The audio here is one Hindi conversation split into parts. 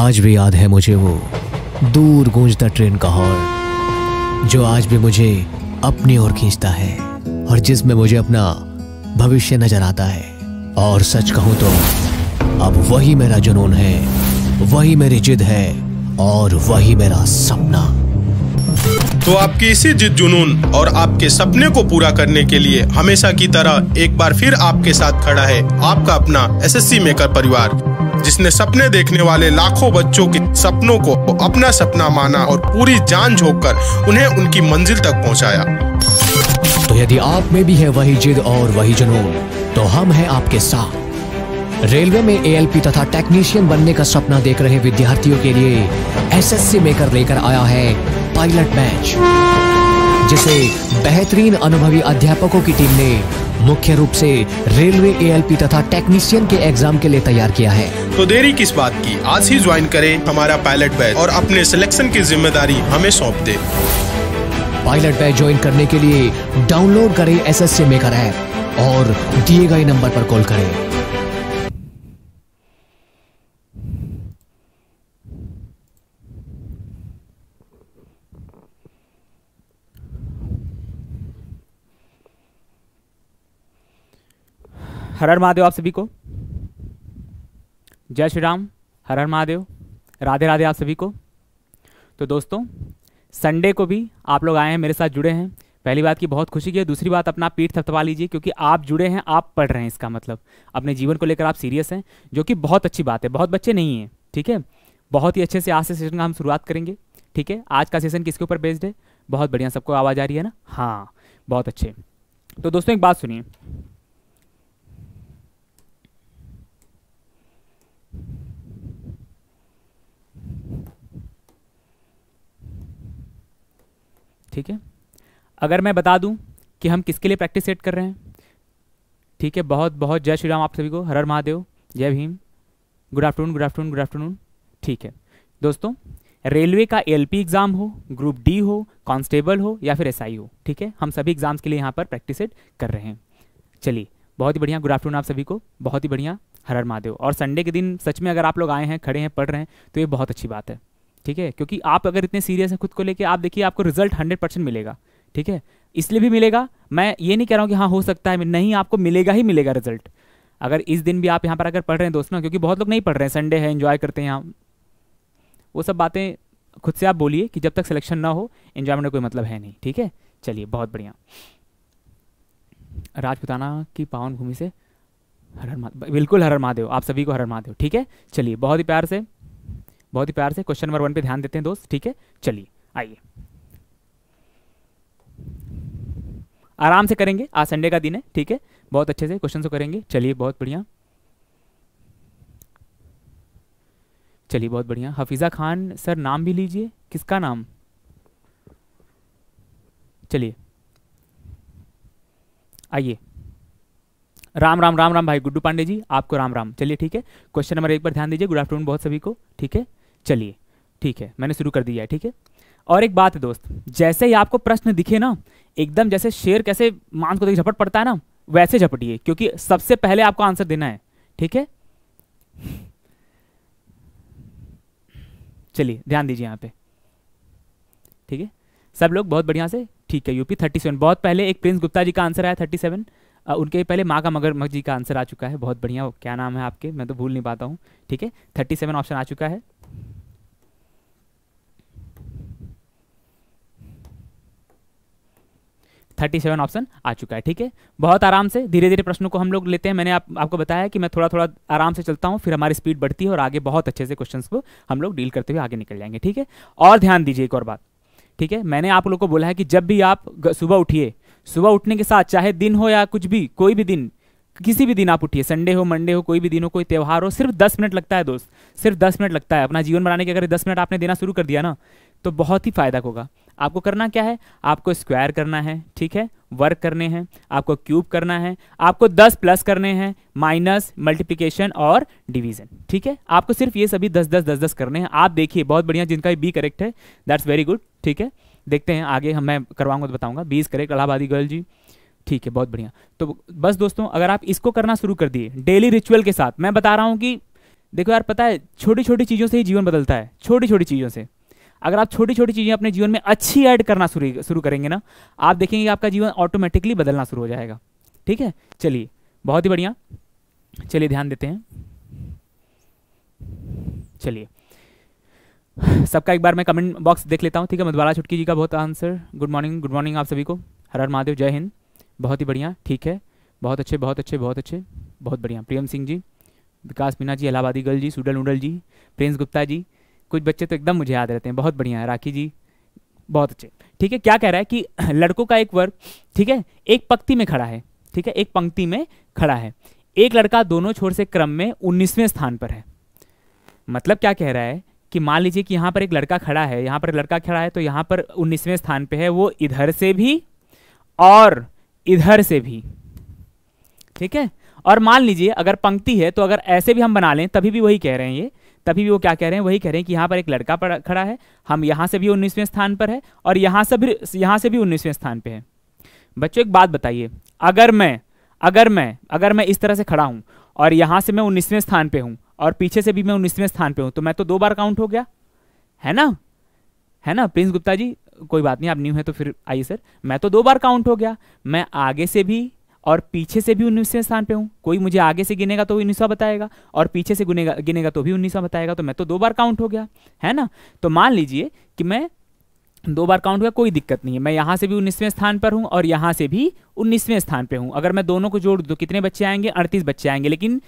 आज भी याद है मुझे वो दूर गूंजता ट्रेन का हॉर्न जो आज भी मुझे अपनी ओर खींचता है और जिसमें मुझे अपना भविष्य नजर आता है और सच कहूं तो अब वही मेरा जुनून है वही मेरी जिद है और वही मेरा सपना तो आपकी इसी जिद जुनून और आपके सपने को पूरा करने के लिए हमेशा की तरह एक बार फिर आपके साथ खड़ा है आपका अपना एसएससी मेकर परिवार जिसने सपने देखने वाले लाखों बच्चों के सपनों को अपना सपना माना और पूरी जान झोंक कर उन्हें उनकी मंजिल तक पहुंचाया तो यदि आप में भी है वही जिद और वही जुनून तो हम हैं आपके साथ रेलवे में ए तथा टेक्नीशियन बनने का सपना देख रहे विद्यार्थियों के लिए एस एसएससी मेकर लेकर आया है पायलट मैच जिसे बेहतरीन अनुभवी अध्यापकों की टीम ने मुख्य रूप से रेलवे एएलपी तथा टेक्नीशियन के एग्जाम के लिए तैयार किया है तो देरी किस बात की आज ही ज्वाइन करें हमारा पायलट बैच और अपने सिलेक्शन की जिम्मेदारी हमें सौंप दे पायलट बैच ज्वाइन करने के लिए डाउनलोड करें एस एस मेकर ऐप और दिए गए नंबर पर कॉल करें हर हर महादेव आप सभी को जय श्री राम हर हर महादेव राधे राधे आप सभी को तो दोस्तों संडे को भी आप लोग आए हैं मेरे साथ जुड़े हैं पहली बात की बहुत खुशी की है दूसरी बात अपना पीठ थपथपा लीजिए क्योंकि आप जुड़े हैं आप पढ़ रहे हैं इसका मतलब अपने जीवन को लेकर आप सीरियस हैं जो कि बहुत अच्छी बात है बहुत बच्चे नहीं हैं ठीक है बहुत ही अच्छे से आज से सेशन का हम शुरुआत करेंगे ठीक है आज का सेशन किसके ऊपर बेस्ड है बहुत बढ़िया सबको आवाज़ आ रही है ना हाँ बहुत अच्छे तो दोस्तों एक बात सुनिए ठीक है अगर मैं बता दूं कि हम किसके लिए प्रैक्टिस सेट कर रहे हैं ठीक है बहुत बहुत जय श्री राम आप सभी को हर हर महादेव जय Bhim good afternoon good afternoon good afternoon ठीक है दोस्तों रेलवे का एल एग्ज़ाम हो ग्रुप डी हो कांस्टेबल हो या फिर एस हो ठीक है हम सभी एग्ज़ाम्स के लिए यहाँ पर प्रैक्टिस सेट कर रहे हैं चलिए बहुत ही बढ़िया गुड आफ्टरनून आप सभी को बहुत ही बढ़िया हर हर महादेव और संडे के दिन सच में अगर आप लोग आए हैं खड़े हैं पढ़ रहे हैं तो ये बहुत अच्छी बात है ठीक है क्योंकि आप अगर इतने सीरियस हैं खुद को लेके आप देखिए आपको रिजल्ट हंड्रेड परसेंट मिलेगा ठीक है इसलिए भी मिलेगा मैं ये नहीं कह रहा हूँ कि हाँ हो सकता है नहीं आपको मिलेगा ही मिलेगा रिजल्ट अगर इस दिन भी आप यहाँ पर अगर पढ़ रहे हैं दोस्तों क्योंकि बहुत लोग नहीं पढ़ रहे हैं संडे है इन्जॉय करते हैं यहाँ वो सब बातें खुद से आप बोलिए कि जब तक सिलेक्शन ना हो इन्जॉयमेंट का कोई मतलब है नहीं ठीक है चलिए बहुत बढ़िया राजपुताना की पावन भूमि से हर हर बिल्कुल हर हर महादेव आप सभी को हर हर महादेव ठीक है चलिए बहुत ही प्यार से बहुत ही प्यार से क्वेश्चन नंबर वन पे ध्यान देते हैं दोस्त ठीक है चलिए आइए आराम से करेंगे आज संडे का दिन है ठीक है बहुत अच्छे से क्वेश्चन को तो करेंगे चलिए बहुत बढ़िया चलिए बहुत बढ़िया हफीज़ा खान सर नाम भी लीजिए किसका नाम चलिए आइए राम राम राम राम भाई गुड्डू पांडे जी आपको राम राम चलिए ठीक है क्वेश्चन नंबर एक पर ध्यान दीजिए गुड आफ्टरनून बहुत सभी को ठीक है चलिए ठीक है मैंने शुरू कर दिया है ठीक है और एक बात है दोस्त जैसे ही आपको प्रश्न दिखे ना एकदम जैसे शेर कैसे मांस को झपट पड़ता है ना वैसे झपटिए क्योंकि सबसे पहले आपको आंसर देना है ठीक है चलिए ध्यान दीजिए यहाँ पे ठीक है सब लोग बहुत बढ़िया से ठीक है यूपी थर्टी सेवन बहुत पहले एक प्रिंस गुप्ता जी का आंसर आया थर्टी सेवन उनके पहले माँ का मगर मगजी जी का आंसर आ चुका है बहुत बढ़िया क्या नाम है आपके मैं तो भूल नहीं पाता हूँ ठीक है थर्टी सेवन ऑप्शन आ चुका है थर्टी सेवन ऑप्शन आ चुका है ठीक है बहुत आराम से धीरे धीरे प्रश्नों को हम लोग लेते हैं मैंने आप, आपको बताया कि मैं थोड़ा थोड़ा आराम से चलता हूँ फिर हमारी स्पीड बढ़ती है और आगे बहुत अच्छे से क्वेश्चन को हम लोग डील करते हुए आगे निकल जाएंगे ठीक है और ध्यान दीजिए एक और बात ठीक है मैंने आप लोग को बोला है कि जब भी आप सुबह उठिए सुबह उठने के साथ चाहे दिन हो या कुछ भी कोई भी दिन किसी भी दिन आप उठिए संडे हो मंडे हो कोई भी दिन हो कोई त्यौहार हो सिर्फ दस मिनट लगता है दोस्त सिर्फ दस मिनट लगता है अपना जीवन बनाने के अगर दस मिनट आपने देना शुरू कर दिया ना तो बहुत ही फायदा होगा आपको करना क्या है आपको स्क्वायर करना है ठीक है वर्क करने हैं आपको क्यूब करना है आपको 10 प्लस करने हैं माइनस मल्टीप्लिकेशन और डिवीजन ठीक है आपको सिर्फ ये सभी 10 10 10 10 करने हैं आप देखिए बहुत बढ़िया जिनका बी करेक्ट है दैट्स वेरी गुड ठीक है देखते हैं आगे हम मैं करवाऊंगा तो बताऊंगा बीस करेक्ट अलाहाबादी गर्ल जी ठीक है बहुत बढ़िया तो बस दोस्तों अगर आप इसको करना शुरू कर दिए डेली रिचुअल के साथ मैं बता रहा हूँ कि देखो यार पता है छोटी छोटी चीज़ों से ही जीवन बदलता है छोटी छोटी चीज़ों से अगर आप छोटी छोटी चीज़ें अपने जीवन में अच्छी ऐड करना शुरू शुरू करेंगे ना आप देखेंगे आपका जीवन ऑटोमेटिकली बदलना शुरू हो जाएगा ठीक है चलिए बहुत ही बढ़िया चलिए ध्यान देते हैं चलिए सबका एक बार मैं कमेंट बॉक्स देख लेता हूँ ठीक है मधुबाला छुटकी जी का बहुत answer good morning good morning आप सभी को हर हर महादेव जय हिंद बहुत ही बढ़िया ठीक है बहुत अच्छे बहुत अच्छे बहुत अच्छे बहुत बढ़िया प्रियम सिंह जी विकास मीना जी इलाहाबादी गर्ल जी सुडल उडल जी प्रिंस गुप्ता जी कुछ बच्चे तो एकदम मुझे याद रहते हैं बहुत बढ़िया है राखी जी बहुत अच्छे ठीक है क्या कह रहा है कि लड़कों का एक वर्ग ठीक है एक पंक्ति में खड़ा है ठीक है एक पंक्ति में खड़ा है एक लड़का दोनों छोर से क्रम में उन्नीसवें स्थान पर है मतलब क्या कह रहा है कि मान लीजिए कि यहाँ पर एक लड़का खड़ा है यहाँ पर लड़का खड़ा है तो यहाँ पर उन्नीसवें स्थान पर है वो इधर से भी और इधर से भी ठीक है और मान लीजिए अगर पंक्ति है तो अगर ऐसे भी हम बना लें तभी भी वही कह रहे हैं ये तभी भी वो क्या कह रहे हैं वही कह रहे हैं कि यहाँ पर एक लड़का खड़ा है हम यहाँ से भी उन्नीसवें स्थान पर है और यहाँ से भी यहाँ से भी उन्नीसवें स्थान पर है बच्चों एक बात बताइए अगर मैं अगर मैं अगर मैं इस तरह से खड़ा हूँ और यहाँ से मैं उन्नीसवें स्थान पर हूँ और पीछे से भी मैं उन्नीसवें स्थान पर हूँ तो मैं तो दो बार काउंट हो गया है ना है ना प्रिंस गुप्ता जी कोई बात नहीं आप न्यू है तो फिर आइए सर मैं तो दो बार काउंट हो गया मैं आगे से भी और पीछे से भी उन्नीसवें स्थान पे हूँ कोई मुझे आगे से गिनेगा तो उन्नीसवा बताएगा और पीछे से गुनेगा गिनेगा तो भी उन्नीसवा बताएगा तो मैं तो दो बार काउंट हो गया है ना तो मान लीजिए कि मैं दो बार काउंट हुआ कोई दिक्कत नहीं है मैं यहाँ से भी उन्नीसवें स्थान पर हूँ और यहाँ से भी उन्नीसवें स्थान पर हूँ अगर मैं दोनों को जोड़ दूँ तो कितने बच्चे आएंगे अड़तीस बच्चे आएंगे लेकिन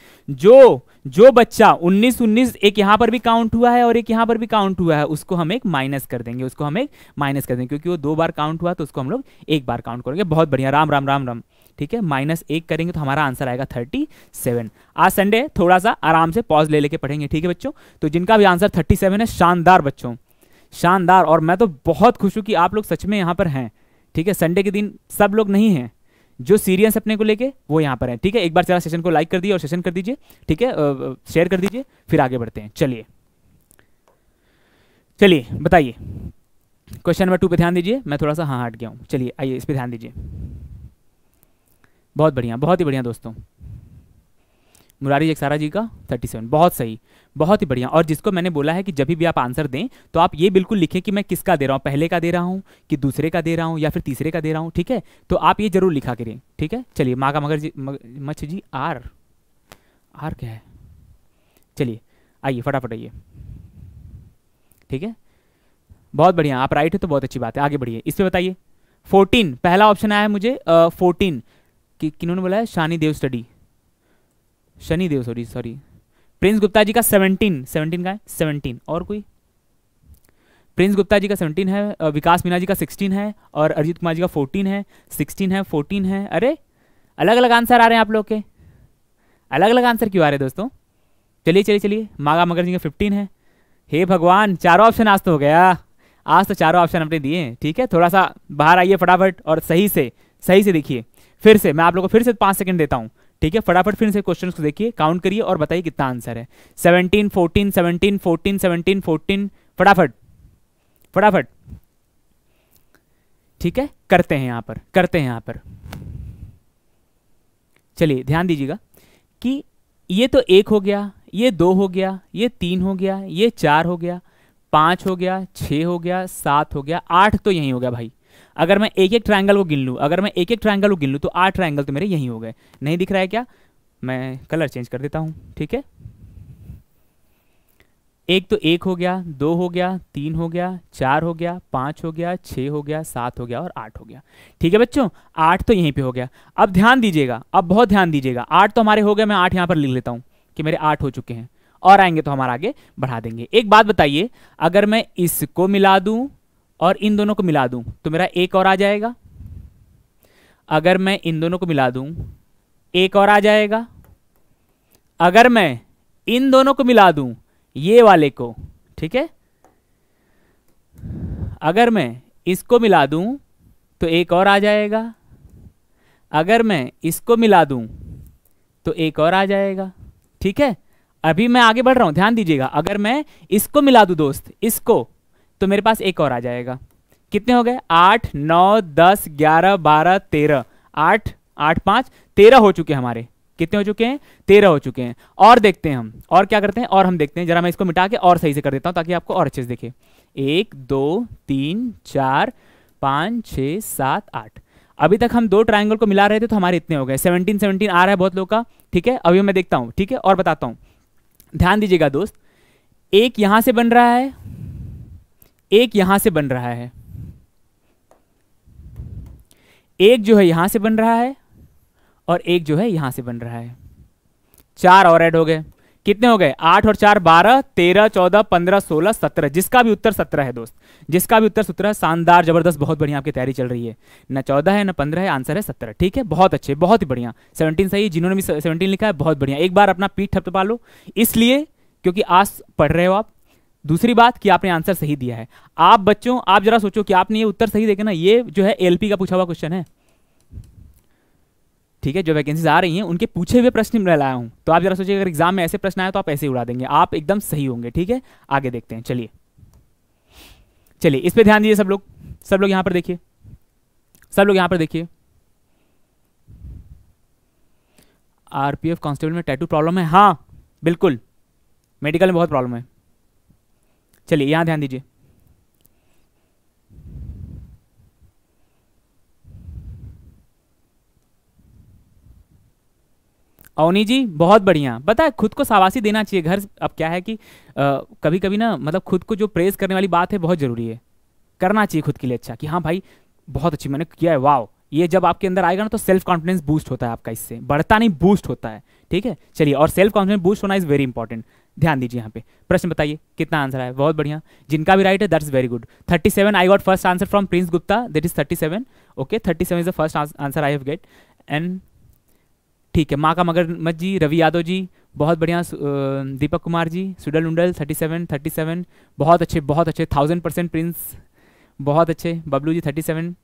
जो जो बच्चा उन्नीस उन्नीस एक यहाँ पर भी काउंट हुआ है और एक यहाँ पर भी काउंट हुआ है उसको हम एक माइनस कर देंगे उसको हम एक माइनस कर देंगे क्योंकि वो दो बार काउंट हुआ तो उसको हम लोग एक बार काउंट करेंगे बहुत बढ़िया राम राम राम राम ठीक है माइनस एक करेंगे तो हमारा आंसर आएगा थर्टी सेवन आज संडे थोड़ा सा आराम से पॉज ले लेके पढ़ेंगे ठीक है बच्चों तो जिनका भी आंसर थर्टी सेवन है शानदार बच्चों शानदार और मैं तो बहुत खुश हूँ कि आप लोग सच में यहाँ पर हैं ठीक है संडे के दिन सब लोग नहीं हैं जो सीरियस अपने को लेके वो यहाँ पर है ठीक है एक बार चला सेशन को लाइक कर दिए और सेशन कर दीजिए ठीक है शेयर कर दीजिए फिर आगे बढ़ते हैं चलिए चलिए बताइए क्वेश्चन नंबर टू पे ध्यान दीजिए मैं थोड़ा सा हाँ हट गया हूँ चलिए आइए इस पे ध्यान दीजिए बहुत बढ़िया बहुत ही बढ़िया दोस्तों मुरारी जगसारा जी का 37 बहुत सही बहुत ही बढ़िया और जिसको मैंने बोला है कि जब भी आप आंसर दें तो आप ये बिल्कुल लिखें कि मैं किसका दे रहा हूँ पहले का दे रहा हूँ कि दूसरे का दे रहा हूँ या फिर तीसरे का दे रहा हूँ ठीक है तो आप ये जरूर लिखा करें ठीक है चलिए माँ का मगर जी मग, मच्छ जी आर आर क्या है चलिए आइए फटाफट आइए ठीक है बहुत बढ़िया आप राइट है तो बहुत अच्छी बात है आगे बढ़िए इस पर बताइए फोर्टीन पहला ऑप्शन आया है मुझे फोर्टीन uh, कि किन्होंने बोला है Shani Dev study Shani Dev sorry sorry Prince Gupta ji का सेवनटीन सेवनटीन का है सेवनटीन और कोई प्रिंस गुप्ता जी का सेवनटीन है विकास मीना जी का सिक्सटीन है और अरिजीत कुमार जी का फोर्टीन है सिक्सटीन है फोर्टीन है अरे अलग अलग आंसर आ रहे हैं आप लोग के अलग अलग आंसर क्यों आ रहे हैं दोस्तों चलिए चलिए चलिए मागा मगर जी का फिफ्टीन है हे भगवान चारों ऑप्शन आज तो हो गया आज तो चारों ऑप्शन आपने दिए ठीक है थोड़ा सा बाहर आइए फटाफट और सही से सही से देखिए फिर से मैं आप लोगों को फिर से पांच सेकंड देता हूं ठीक है फटाफट फिर से क्वेश्चन को देखिए काउंट करिए और बताइए कितना आंसर है seventeen fourteen seventeen fourteen seventeen fourteen फटाफट फटाफट ठीक है करते हैं यहां पर करते हैं यहां पर चलिए ध्यान दीजिएगा कि ये तो एक हो गया ये दो हो गया ये तीन हो गया ये चार हो गया पांच हो गया छ हो गया सात हो गया आठ तो यहीं हो गया भाई अगर मैं एक एक ट्राइंगल को गिन लूँ अगर मैं एक एक ट्राइंगल को गिन लूँ तो आठ ट्राइंगल तो मेरे यहीं हो गए नहीं दिख रहा है क्या मैं कलर चेंज कर देता हूँ ठीक है एक तो एक हो गया दो हो गया तीन हो गया चार हो गया पाँच हो गया छः हो गया सात हो गया और आठ हो गया ठीक है बच्चों आठ तो यहीं पे हो गया अब ध्यान दीजिएगा अब बहुत ध्यान दीजिएगा आठ तो हमारे हो गए मैं आठ यहाँ पर लिख लेता हूँ कि मेरे आठ हो चुके हैं और आएंगे तो हमारा आगे बढ़ा देंगे एक बात बताइए अगर मैं इसको मिला दूँ और इन दोनों को मिला दूं तो मेरा एक और आ जाएगा अगर मैं इन दोनों को मिला दूं एक और आ जाएगा अगर मैं इन दोनों को मिला दूं ये वाले को ठीक है अगर मैं इसको मिला दूं तो एक और आ जाएगा अगर मैं इसको मिला दूं तो एक और आ जाएगा ठीक है अभी मैं आगे बढ़ रहा हूं ध्यान दीजिएगा अगर मैं इसको मिला दूं दोस्त इसको तो मेरे पास एक और आ जाएगा कितने हो गए आठ नौ दस ग्यारह बारह तेरह आठ आठ पाँच तेरह हो चुके हमारे कितने हो चुके हैं तेरह हो चुके हैं और देखते हैं हम और क्या करते हैं और हम देखते हैं जरा मैं इसको मिटा के और सही से कर देता हूँ ताकि आपको और अच्छे से देखे एक दो तीन चार पाँच छः सात आठ अभी तक हम दो ट्राइंगल को मिला रहे थे तो हमारे इतने हो गए सेवनटीन सेवनटीन आ रहा है बहुत लोग का ठीक है अभी मैं देखता हूँ ठीक है और बताता हूँ ध्यान दीजिएगा दोस्त एक यहाँ से बन रहा है एक यहां से बन रहा है एक जो है यहां से बन रहा है और एक जो है यहां से बन रहा है चार और ऐड हो गए कितने हो गए आठ और चार बारह तेरह चौदह पंद्रह सोलह सत्रह जिसका भी उत्तर सत्रह है दोस्त जिसका भी उत्तर सत्रह शानदार जबरदस्त बहुत बढ़िया आपकी तैयारी चल रही है ना चौदह है ना पंद्रह है आंसर है सत्रह ठीक है बहुत अच्छे बहुत ही बढ़िया सेवनटीन सही जिन्होंने भी सेवनटीन लिखा है बहुत बढ़िया एक बार अपना पीठ थपथपा लो इसलिए क्योंकि आज पढ़ रहे हो आप दूसरी बात कि आपने आंसर सही दिया है आप बच्चों आप जरा सोचो कि आपने ये उत्तर सही देखे ना ये जो है एलपी का पूछा हुआ क्वेश्चन है ठीक है जो वैकेंसीज आ रही हैं उनके पूछे हुए प्रश्न मैं लाया हूं तो आप जरा सोचिए अगर एग्जाम में ऐसे प्रश्न आए तो आप ऐसे उड़ा देंगे आप एकदम सही होंगे ठीक है आगे देखते हैं चलिए चलिए इस पर ध्यान दीजिए सब लोग सब लोग यहां पर देखिए सब लोग यहां पर देखिए आरपीएफ कांस्टेबल में टैटू प्रॉब्लम है हाँ बिल्कुल मेडिकल में बहुत प्रॉब्लम है चलिए यहां ध्यान दीजिए अवनी जी बहुत बढ़िया पता है खुद को सावासी देना चाहिए घर अब क्या है कि आ, कभी कभी ना मतलब खुद को जो प्रेस करने वाली बात है बहुत ज़रूरी है करना चाहिए खुद के लिए अच्छा कि हाँ भाई बहुत अच्छी मैंने किया है वाव ये जब आपके अंदर आएगा ना तो सेल्फ कॉन्फिडेंस बूस्ट होता है आपका इससे बढ़ता नहीं बूस्ट होता है ठीक है चलिए और सेल्फ कॉन्फिडेंस बूस्ट होना इज़ वेरी इंपॉर्टेंट ध्यान दीजिए यहाँ पे प्रश्न बताइए कितना आंसर आया बहुत बढ़िया जिनका भी राइट है that's very good 37 I got first answer from Prince Gupta that is 37 okay seven is the first answer I have get and ठीक है माँ का मत जी रवि यादव जी बहुत बढ़िया दीपक कुमार जी सुडल उंडल थर्टी सेवन थर्टी सेवन बहुत अच्छे बहुत अच्छे थाउजेंड परसेंट प्रिंस बहुत अच्छे Bablu ji thirty seven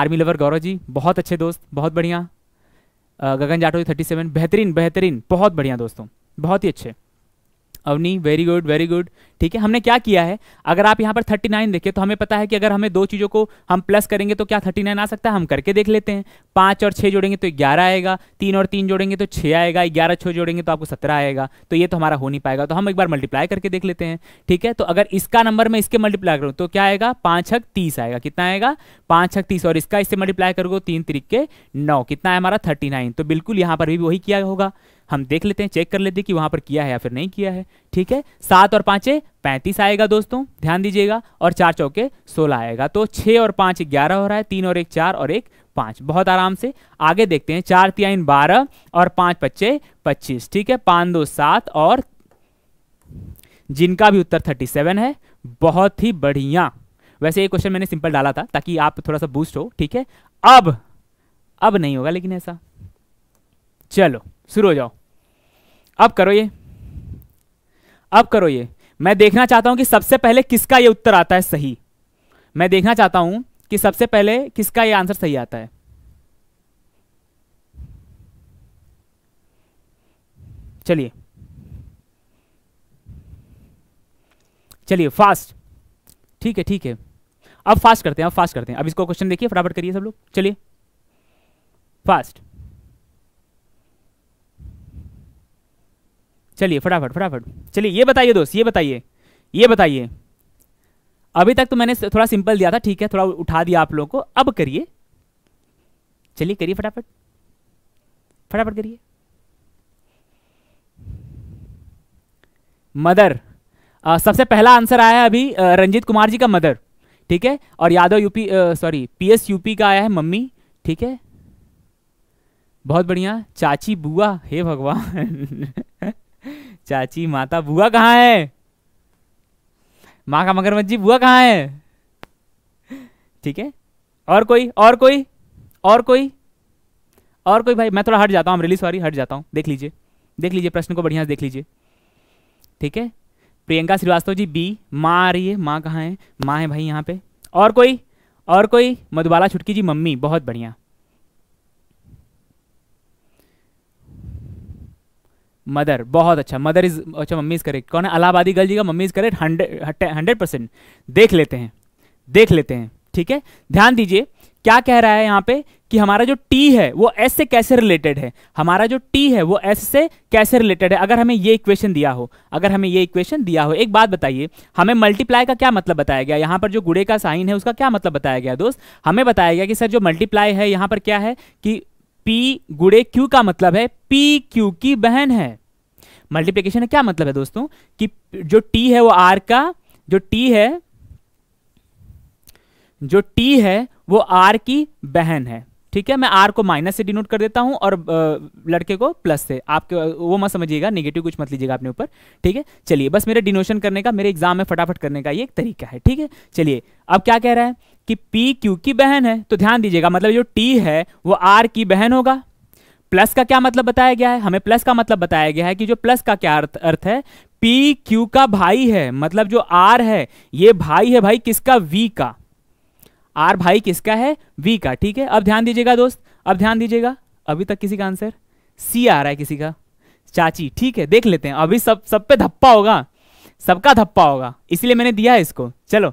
army lover Gaurav ji बहुत अच्छे दोस्त बहुत बढ़िया गगन जाटो जी थर्टी सेवन बेहतरीन बेहतरीन बहुत बढ़िया दोस्तों बहुत ही अच्छे Avni, very good, very good. ठीक है हमने क्या किया है अगर आप यहाँ पर 39 देखें तो हमें पता है कि अगर हमें दो चीज़ों को हम प्लस करेंगे तो क्या 39 आ सकता है हम करके देख लेते हैं पाँच और छः जोड़ेंगे तो ग्यारह आएगा तीन और तीन जोड़ेंगे तो छः आएगा ग्यारह छः जोड़ेंगे तो आपको सत्रह आएगा तो ये तो हमारा हो नहीं पाएगा तो हम एक बार मल्टीप्लाई करके देख लेते हैं ठीक है तो अगर इसका नंबर मैं इसके मल्टीप्लाई करूँ तो क्या आएगा पाँच हक तीस आएगा कितना आएगा पाँच हक तीस और इसका इससे मल्टीप्लाई करोगे तीन तरीके नौ कितना है हमारा थर्टी तो बिल्कुल यहाँ पर भी वही किया होगा हम देख लेते हैं चेक कर लेते हैं कि वहाँ पर किया है या फिर नहीं किया है ठीक है सात और पाँचे पैंतीस आएगा दोस्तों ध्यान दीजिएगा और चार चौके सोलह आएगा तो छः और पाँच ग्यारह हो रहा है तीन और एक चार और एक पाँच बहुत आराम से आगे देखते हैं चार तिहाइन बारह और पाँच पच्चे पच्चीस ठीक है पाँच दो सात और जिनका भी उत्तर थर्टी सेवन है बहुत ही बढ़िया वैसे ये क्वेश्चन मैंने सिंपल डाला था ताकि आप थोड़ा सा बूस्ट हो ठीक है अब अब नहीं होगा लेकिन ऐसा चलो शुरू हो जाओ अब करो ये अब करो ये मैं देखना चाहता हूं कि सबसे पहले किसका ये उत्तर आता है सही मैं देखना चाहता हूं कि सबसे पहले किसका ये आंसर सही आता है चलिए चलिए फास्ट ठीक है ठीक है अब फास्ट करते हैं अब फास्ट करते हैं अब इसको क्वेश्चन देखिए फटाफट करिए सब लोग चलिए फास्ट चलिए फटाफट फटाफट चलिए ये बताइए दोस्त ये बताइए ये बताइए अभी तक तो मैंने थोड़ा सिंपल दिया था ठीक है थोड़ा उठा दिया आप लोगों को अब करिए चलिए करिए फटाफट फटाफट करिए मदर आ, सबसे पहला आंसर आया है अभी रंजीत कुमार जी का मदर ठीक है और Yadav UP sorry PS UP का आया है मम्मी ठीक है बहुत बढ़िया चाची बुआ हे भगवान चाची माता बुआ कहाँ है माँ का मगरमच्छ जी बुआ कहाँ है ठीक है और कोई और कोई और कोई और कोई भाई मैं थोड़ा हट जाता हूँ रिली सॉरी हट जाता हूँ देख लीजिए देख लीजिए प्रश्न को बढ़िया से देख लीजिए ठीक है प्रियंका श्रीवास्तव जी बी माँ आ रही है माँ कहाँ है माँ है भाई यहाँ पे और कोई और कोई मधुबाला छुटकी जी मम्मी बहुत बढ़िया मदर बहुत अच्छा मदर इज अच्छा मम्मी इज करेक्ट कौन है अलाहाबादी गर्ल जी का mummy is correct hundred hundred percent देख लेते हैं देख लेते हैं ठीक है ध्यान दीजिए क्या कह रहा है यहाँ पे कि हमारा जो टी है वो एस से कैसे रिलेटेड है हमारा जो टी है वो एस से कैसे रिलेटेड है अगर हमें ये इक्वेशन दिया हो अगर हमें ये इक्वेशन दिया हो एक बात बताइए हमें मल्टीप्लाई का क्या मतलब बताया गया यहाँ पर जो गुड़े का साइन है उसका क्या मतलब बताया गया दोस्त हमें बताया गया कि सर जो मल्टीप्लाई है यहाँ पर क्या है कि पी गुड़े क्यू का मतलब है पी क्यू की बहन है मल्टीप्लीकेशन क्या मतलब है दोस्तों कि जो टी है वो आर का जो टी है जो टी है वो आर की बहन है ठीक है मैं आर को माइनस से डिनोट कर देता हूं और लड़के को प्लस से आपके वो मत समझिएगा नेगेटिव कुछ मत लीजिएगा अपने ऊपर ठीक है चलिए बस मेरे डिनोशन करने का मेरे एग्जाम में फटाफट करने का ये एक तरीका है ठीक है चलिए अब क्या कह रहा है कि पी क्यू की बहन है तो ध्यान दीजिएगा मतलब जो टी है वो आर की बहन होगा प्लस का क्या मतलब बताया गया है हमें प्लस का मतलब बताया गया है कि जो प्लस का क्या अर्थ अर्थ है पी क्यू का भाई है मतलब जो आर है ये भाई है भाई किसका वी का आर भाई किसका है वी का ठीक है अब ध्यान दीजिएगा दोस्त अब ध्यान दीजिएगा अभी तक किसी का आंसर सी आ रहा है किसी का चाची ठीक है देख लेते हैं अभी सब सब पे धप्पा होगा सबका धप्पा होगा इसलिए मैंने दिया है इसको चलो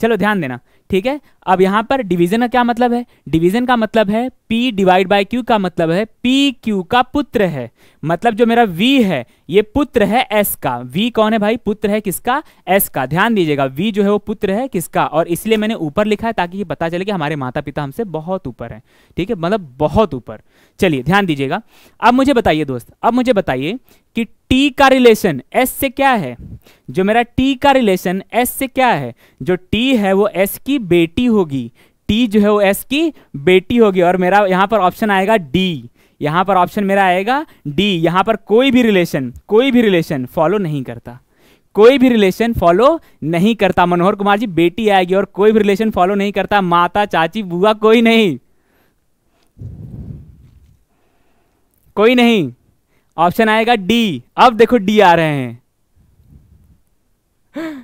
चलो ध्यान देना ठीक है अब यहां पर डिवीजन का क्या मतलब है डिवीजन का मतलब है P डिवाइड बाय Q का मतलब है P Q का पुत्र है मतलब जो मेरा V है ये पुत्र है S का V कौन है भाई पुत्र है किसका S का ध्यान दीजिएगा V जो है वो पुत्र है किसका और इसलिए मैंने ऊपर लिखा है ताकि ये पता चले कि हमारे माता पिता हमसे बहुत ऊपर हैं ठीक है मतलब बहुत ऊपर चलिए ध्यान दीजिएगा अब मुझे बताइए दोस्त अब मुझे बताइए कि टी का रिलेशन एस से क्या है जो मेरा टी का रिलेशन एस से क्या है जो टी है वो एस की बेटी हुई होगी टी जो है वो एस की बेटी होगी और मेरा यहाँ पर ऑप्शन आएगा डी यहाँ पर ऑप्शन मेरा आएगा डी यहाँ पर कोई भी रिलेशन कोई भी रिलेशन फॉलो नहीं करता कोई भी रिलेशन फॉलो नहीं करता मनोहर कुमार जी बेटी आएगी और कोई भी रिलेशन फॉलो नहीं करता माता चाची बुआ कोई नहीं कोई नहीं ऑप्शन आएगा डी अब देखो डी आ रहे हैं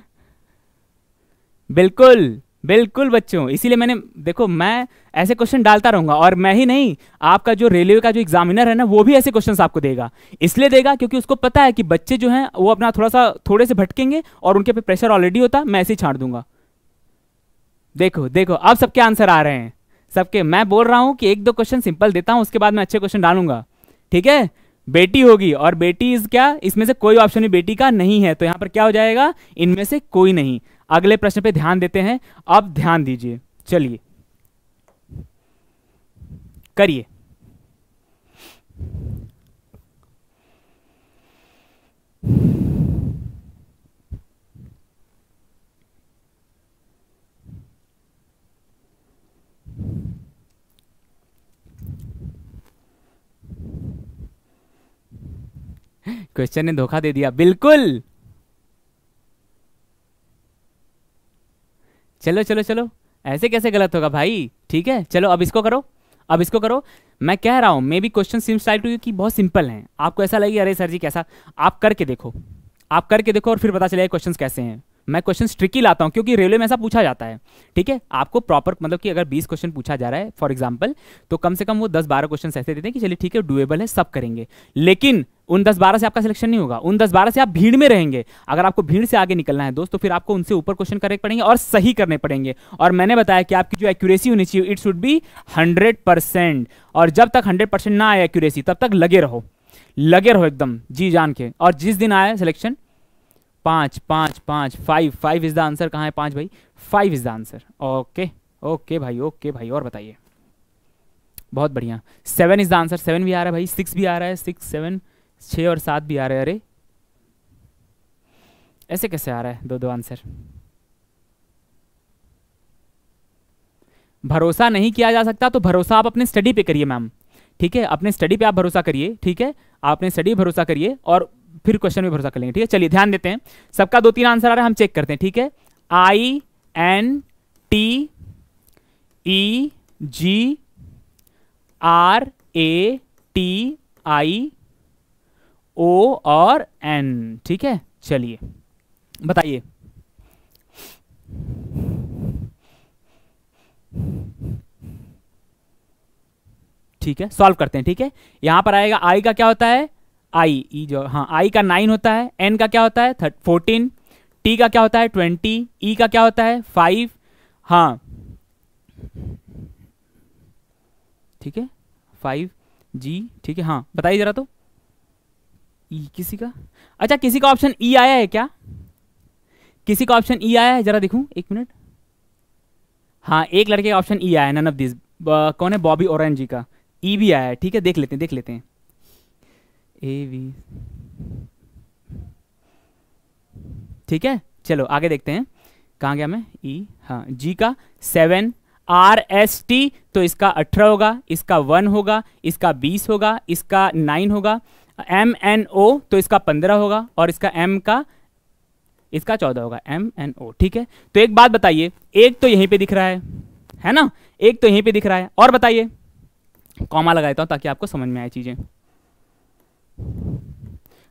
बिल्कुल बिल्कुल बच्चों इसीलिए मैंने देखो मैं ऐसे क्वेश्चन डालता रहूंगा और मैं ही नहीं आपका जो रेलवे का जो एग्जामिनर है ना वो भी ऐसे क्वेश्चन आपको देगा इसलिए देगा क्योंकि उसको पता है कि बच्चे जो हैं वो अपना थोड़ा सा थोड़े से भटकेंगे और उनके पे प्रेशर ऑलरेडी होता मैं ऐसे ही छाड़ दूंगा देखो देखो अब सबके आंसर आ रहे हैं सबके मैं बोल रहा हूँ कि एक दो क्वेश्चन सिंपल देता हूँ उसके बाद मैं अच्छे क्वेश्चन डालूंगा ठीक है बेटी होगी और बेटी इज क्या इसमें से कोई ऑप्शन बेटी का नहीं है तो यहाँ पर क्या हो जाएगा इनमें से कोई नहीं अगले प्रश्न पे ध्यान देते हैं अब ध्यान दीजिए चलिए करिए क्वेश्चन ने धोखा दे दिया बिल्कुल चलो चलो चलो ऐसे कैसे गलत होगा भाई ठीक है चलो अब इसको करो अब इसको करो मैं कह रहा हूँ maybe question seems type to you कि बहुत सिंपल हैं आपको ऐसा लगे अरे सर जी कैसा आप करके देखो आप करके देखो और फिर पता चलेगा क्वेश्चन कैसे हैं मैं क्वेश्चन ट्रिकी लाता हूँ क्योंकि रेलवे में ऐसा पूछा जाता है ठीक है आपको प्रॉपर मतलब कि अगर 20 क्वेश्चन पूछा जा रहा है फॉर एग्जाम्पल तो कम से कम वो 10-12 क्वेश्चन ऐसे देते हैं कि चलिए ठीक है डुएबल है सब करेंगे लेकिन उन दस बारह से आपका सिलेक्शन नहीं होगा उन दस बारह से आप भीड़ में रहेंगे अगर आपको भीड़ से आगे निकलना है दोस्त तो फिर आपको उनसे ऊपर क्वेश्चन करने पड़ेंगे और सही करने पड़ेंगे और मैंने बताया कि आपकी जो एक्यूरेसी होनी चाहिए it should be hundred percent और जब तक हंड्रेड परसेंट ना आए एक्यूरेसी तब तक लगे रहो लगे रहो एकदम जी जान के और जिस दिन आया सिलेक्शन पाँच पाँच पाँच five five is the answer कहाँ है पाँच भाई five is the answer okay okay भाई ओके भाई और बताइए बहुत बढ़िया seven is the answer seven भी आ रहा है भाई सिक्स भी आ रहा है सिक्स सेवन छः और सात भी आ रहे अरे ऐसे कैसे आ रहा है दो दो आंसर भरोसा नहीं किया जा सकता तो भरोसा आप अपने स्टडी पे करिए मैम ठीक है अपने स्टडी पे आप भरोसा करिए ठीक है आप अपने स्टडी भरोसा करिए और फिर क्वेश्चन में भरोसा कर लेंगे ठीक है चलिए ध्यान देते हैं सबका दो तीन आंसर आ रहा है हम चेक करते हैं ठीक है I N T E G R A T I O और एन ठीक है चलिए बताइए ठीक है सॉल्व करते हैं ठीक है यहां पर आएगा आई का क्या होता है आई ई e जो हाँ आई का नाइन होता है एन का क्या होता है थर्ट फोर्टीन टी का क्या होता है ट्वेंटी ई e का क्या होता है फाइव हाँ ठीक है फाइव जी ठीक है हाँ बताइए जरा तो ई किसी का अच्छा किसी का ऑप्शन ई e आया है क्या किसी का ऑप्शन ई e आया है जरा देखूं एक मिनट हाँ एक लड़के का ऑप्शन ई e आया है नन ऑफ दिस कौन है बॉबी ओरेन जी का ई भी आया है ठीक है देख लेते हैं देख लेते हैं ए वी ठीक है चलो आगे देखते हैं कहाँ गया मैं ई हाँ जी का सेवन आर एस टी तो इसका अठारह होगा इसका वन होगा इसका बीस होगा इसका नाइन होगा एम एन ओ तो इसका पंद्रह होगा और इसका एम का इसका चौदह होगा एम एन ओ ठीक है तो एक बात बताइए एक तो यहीं पे दिख रहा है है ना एक तो यहीं पे दिख रहा है और बताइए कॉमा लगा देता हूं ताकि आपको समझ में आए चीज़ें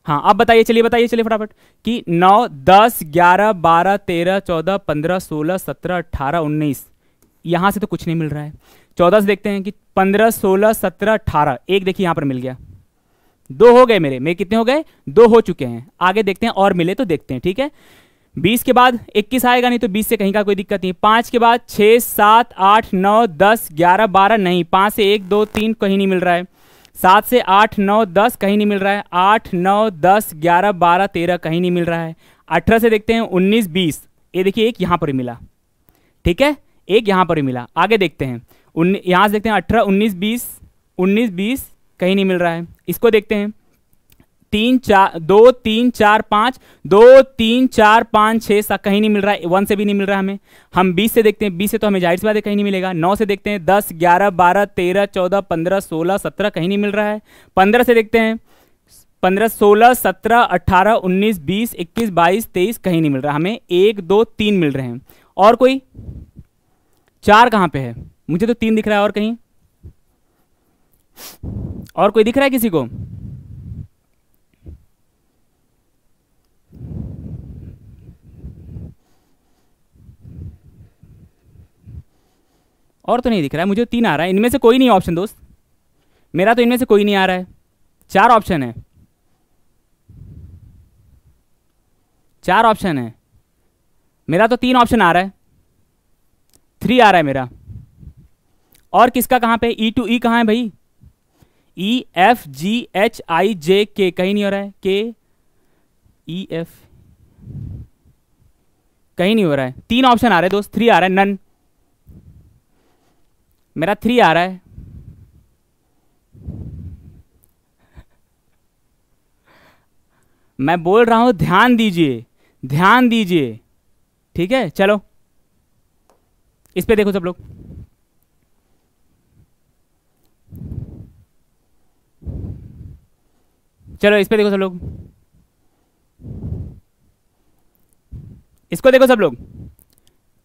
हाँ अब बताइए चलिए बताइए चलिए फटाफट कि नौ दस ग्यारह बारह तेरह चौदह पंद्रह सोलह सत्रह अट्ठारह उन्नीस यहां से तो कुछ नहीं मिल रहा है चौदह से देखते हैं कि पंद्रह सोलह सत्रह अट्ठारह एक देखिए यहां पर मिल गया दो हो गए मेरे मेरे कितने हो गए दो हो चुके हैं आगे देखते हैं और मिले तो देखते हैं ठीक है बीस के बाद इक्कीस आएगा नहीं तो बीस से कहीं का कोई दिक्कत नहीं पांच के बाद छ सात आठ नौ दस ग्यारह बारह नहीं पांच से एक दो तीन कहीं नहीं मिल रहा है सात से आठ नौ दस कहीं नहीं मिल रहा है आठ नौ दस ग्यारह बारह तेरह कहीं नहीं मिल रहा है अठारह से देखते हैं उन्नीस बीस ये देखिए एक यहां पर मिला ठीक है एक यहां पर मिला आगे देखते हैं यहां से देखते हैं अठारह उन्नीस बीस उन्नीस बीस कहीं नहीं मिल रहा है इसको देखते हैं तीन चार दो तीन चार पाँच दो तीन चार पाँच छः सा कहीं नहीं मिल रहा है वन से भी नहीं मिल रहा हमें हम बीस से देखते हैं बीस से तो हमें जाहिर सी बात है कहीं नहीं मिलेगा नौ से देखते हैं दस ग्यारह बारह तेरह चौदह पंद्रह सोलह सत्रह कहीं नहीं मिल रहा है पंद्रह से देखते हैं पंद्रह सोलह सत्रह अट्ठारह उन्नीस बीस इक्कीस बाईस तेईस कहीं नहीं मिल रहा हमें एक दो तीन मिल रहे हैं और कोई चार कहाँ पर है मुझे तो तीन दिख रहा है और कहीं और कोई दिख रहा है किसी को और तो नहीं दिख रहा है मुझे तीन आ रहा है इनमें से कोई नहीं ऑप्शन दोस्त मेरा तो इनमें से कोई नहीं आ रहा है चार ऑप्शन है चार ऑप्शन है मेरा तो तीन ऑप्शन आ रहा है थ्री आ रहा है मेरा और किसका कहाँ पे ई टू ई कहाँ है भाई E F G H I जे के कहीं नहीं हो रहा है के ई एफ कहीं नहीं हो रहा है तीन ऑप्शन आ रहे हैं दोस्त थ्री आ रहा है नन मेरा थ्री आ रहा है मैं बोल रहा हूं ध्यान दीजिए ध्यान दीजिए ठीक है चलो इस पे देखो सब लोग चलो इस पे देखो सब लोग इसको देखो सब लोग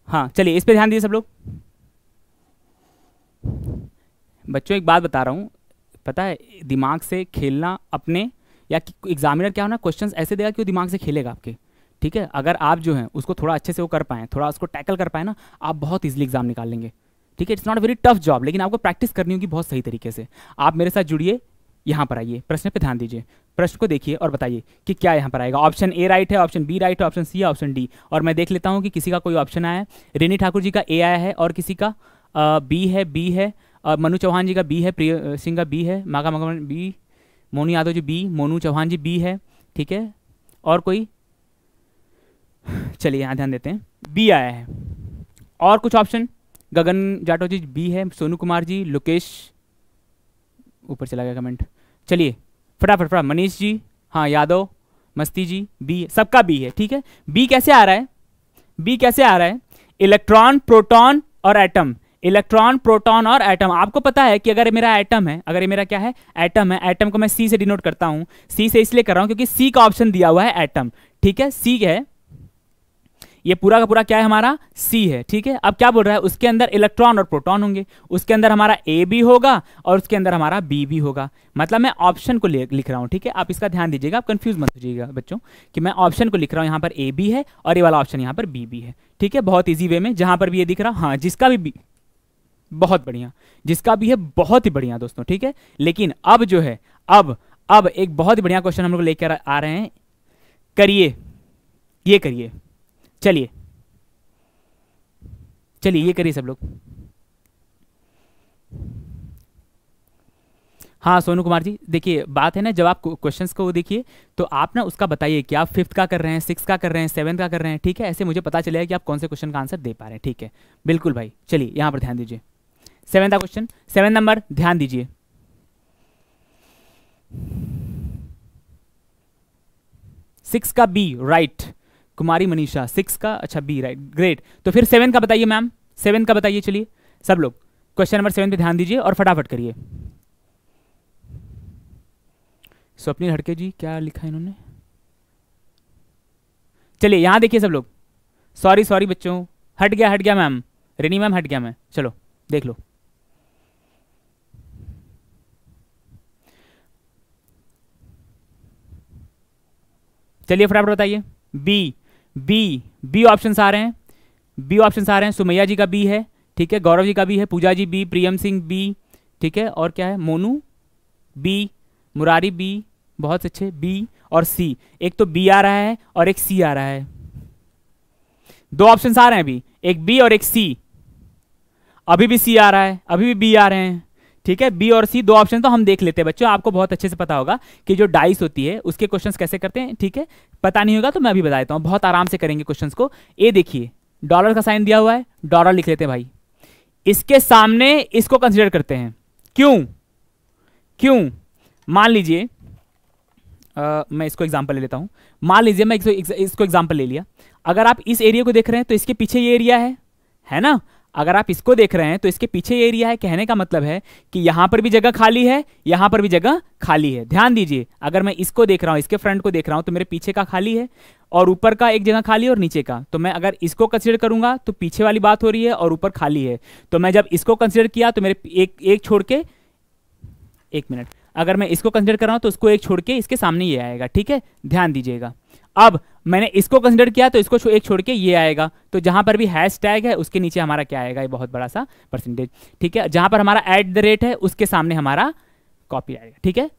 हाँ चलिए इस पे ध्यान दीजिए सब लोग बच्चों एक बात बता रहा हूँ पता है दिमाग से खेलना अपने या एग्जामिनर क्या होना क्वेश्चंस ऐसे देगा कि वो दिमाग से खेलेगा आपके ठीक है अगर आप जो हैं उसको थोड़ा अच्छे से वो कर पाएँ थोड़ा उसको टैकल कर पाए ना आप बहुत ईजिली एग्जाम निकाल लेंगे ठीक है it's not very tough job लेकिन आपको प्रैक्टिस करनी होगी बहुत सही तरीके से आप मेरे साथ जुड़िए यहाँ पर आइए प्रश्न पर ध्यान दीजिए प्रश्न को देखिए और बताइए कि क्या यहाँ पर आएगा ऑप्शन ए राइट है ऑप्शन बी राइट है ऑप्शन सी है ऑप्शन डी और मैं देख लेता हूँ कि किसी का कोई ऑप्शन आया है रेनी ठाकुर जी का ए आया है और किसी का बी है बी है मनु चौहान जी का बी है प्रिय सिंह का बी है मागा मागा B Monu Yadav ji B Monu Chauhan ji B है ठीक है और कोई चलिए यहाँ ध्यान देते हैं बी आया है और कुछ ऑप्शन गगन जाटो जी बी है सोनू कुमार जी लोकेश ऊपर चला गया कमेंट चलिए फटाफट फटा मनीष जी हाँ यादव मस्ती जी बी सबका बी है ठीक है बी कैसे आ रहा है बी कैसे आ रहा है इलेक्ट्रॉन प्रोटॉन और एटम इलेक्ट्रॉन प्रोटॉन और एटम आपको पता है कि अगर मेरा एटम है अगर मेरा क्या है एटम है एटम को मैं सी से डिनोट करता हूँ सी से इसलिए कर रहा हूँ क्योंकि सी का ऑप्शन दिया हुआ है एटम ठीक है सी है ये पूरा का पूरा क्या है हमारा सी है ठीक है अब क्या बोल रहा है उसके अंदर इलेक्ट्रॉन और प्रोटॉन होंगे उसके अंदर हमारा ए भी होगा और उसके अंदर हमारा बी भी होगा मतलब मैं ऑप्शन को लिख रहा हूँ ठीक है आप इसका ध्यान दीजिएगा आप कंफ्यूज मत होजिएगा बच्चों कि मैं ऑप्शन को लिख रहा हूँ यहाँ पर ए बी है और ये वाला ऑप्शन यहाँ पर बी बी है ठीक है बहुत ईजी वे में जहाँ पर भी ये दिख रहा हूँ हाँ जिसका भी बहुत बढ़िया जिसका भी है बहुत ही बढ़िया दोस्तों ठीक है लेकिन अब जो है अब अब एक बहुत ही बढ़िया क्वेश्चन हम लोग लेकर आ रहे हैं करिए ये करिए चलिए चलिए ये करिए सब लोग हाँ सोनू कुमार जी देखिए बात है ना जब आप क्वेश्चंस को देखिए तो आप ना उसका बताइए कि आप फिफ्थ का कर रहे हैं सिक्स का कर रहे हैं सेवन्थ का कर रहे हैं ठीक है ऐसे मुझे पता चलेगा कि आप कौन से क्वेश्चन का आंसर दे पा रहे हैं ठीक है बिल्कुल भाई चलिए यहाँ पर ध्यान दीजिए सेवन का क्वेश्चन सेवन नंबर ध्यान दीजिए सिक्स का बी राइट कुमारी मनीषा सिक्स का अच्छा बी राइट ग्रेट तो फिर सेवन का बताइए मैम सेवन का बताइए चलिए सब लोग क्वेश्चन नंबर सेवन पे ध्यान दीजिए और फटाफट करिए स्वप्निल हड़के जी क्या लिखा इन्होंने चलिए यहां देखिए सब लोग सॉरी सॉरी बच्चों हट गया हट गया मैम रेनी मैम हट गया मैं चलो देख लो चलिए फटाफट बताइए बी बी बी ऑप्शन आ रहे हैं बी ऑप्शन आ रहे हैं सुमैया जी का बी है ठीक है गौरव जी का बी है पूजा जी बी प्रियम सिंह बी ठीक है और क्या है मोनू बी मुरारी बी बहुत अच्छे बी और सी एक तो बी आ रहा है और एक सी आ रहा है दो ऑप्शन आ रहे हैं अभी एक बी और एक सी अभी भी सी आ रहा है अभी भी बी आ रहे हैं ठीक है बी और सी दो ऑप्शन तो हम देख लेते हैं बच्चों आपको बहुत अच्छे से पता होगा कि जो डाइस होती है उसके क्वेश्चंस कैसे करते हैं ठीक है पता नहीं होगा तो मैं अभी बता देता हूँ बहुत आराम से करेंगे क्वेश्चन को ए देखिए डॉलर का साइन दिया हुआ है डॉलर लिख लेते हैं भाई इसके सामने इसको कंसिडर करते हैं क्यों क्यों मान लीजिए मैं इसको एग्जाम्पल ले लेता हूँ मान लीजिए मैं इसको एग्जाम्पल ले लिया अगर आप इस एरिया को देख रहे हैं तो इसके पीछे ये एरिया है है ना अगर आप इसको देख रहे हैं तो इसके पीछे ये एरिया है कहने का मतलब है कि यहां पर भी जगह खाली है यहां पर भी जगह खाली है ध्यान दीजिए अगर मैं इसको देख रहा हूं इसके फ्रंट को देख रहा हूं तो मेरे पीछे का खाली है और ऊपर का एक जगह खाली है और नीचे का तो मैं अगर इसको कंसिडर करूंगा तो पीछे वाली बात हो रही है और ऊपर खाली है तो मैं जब इसको कंसिडर किया तो मेरे एक एक छोड़ के एक मिनट अगर मैं इसको कंसिडर कर रहा हूं तो उसको एक छोड़ के इसके सामने ये आएगा ठीक है ध्यान दीजिएगा अब मैंने इसको कंसिडर किया तो इसको एक छोड़ के ये आएगा तो जहां पर भी हैश टैग है उसके नीचे हमारा क्या आएगा ये बहुत बड़ा सा परसेंटेज ठीक है जहां पर हमारा एट द रेट है उसके सामने हमारा कॉपी आएगा ठीक है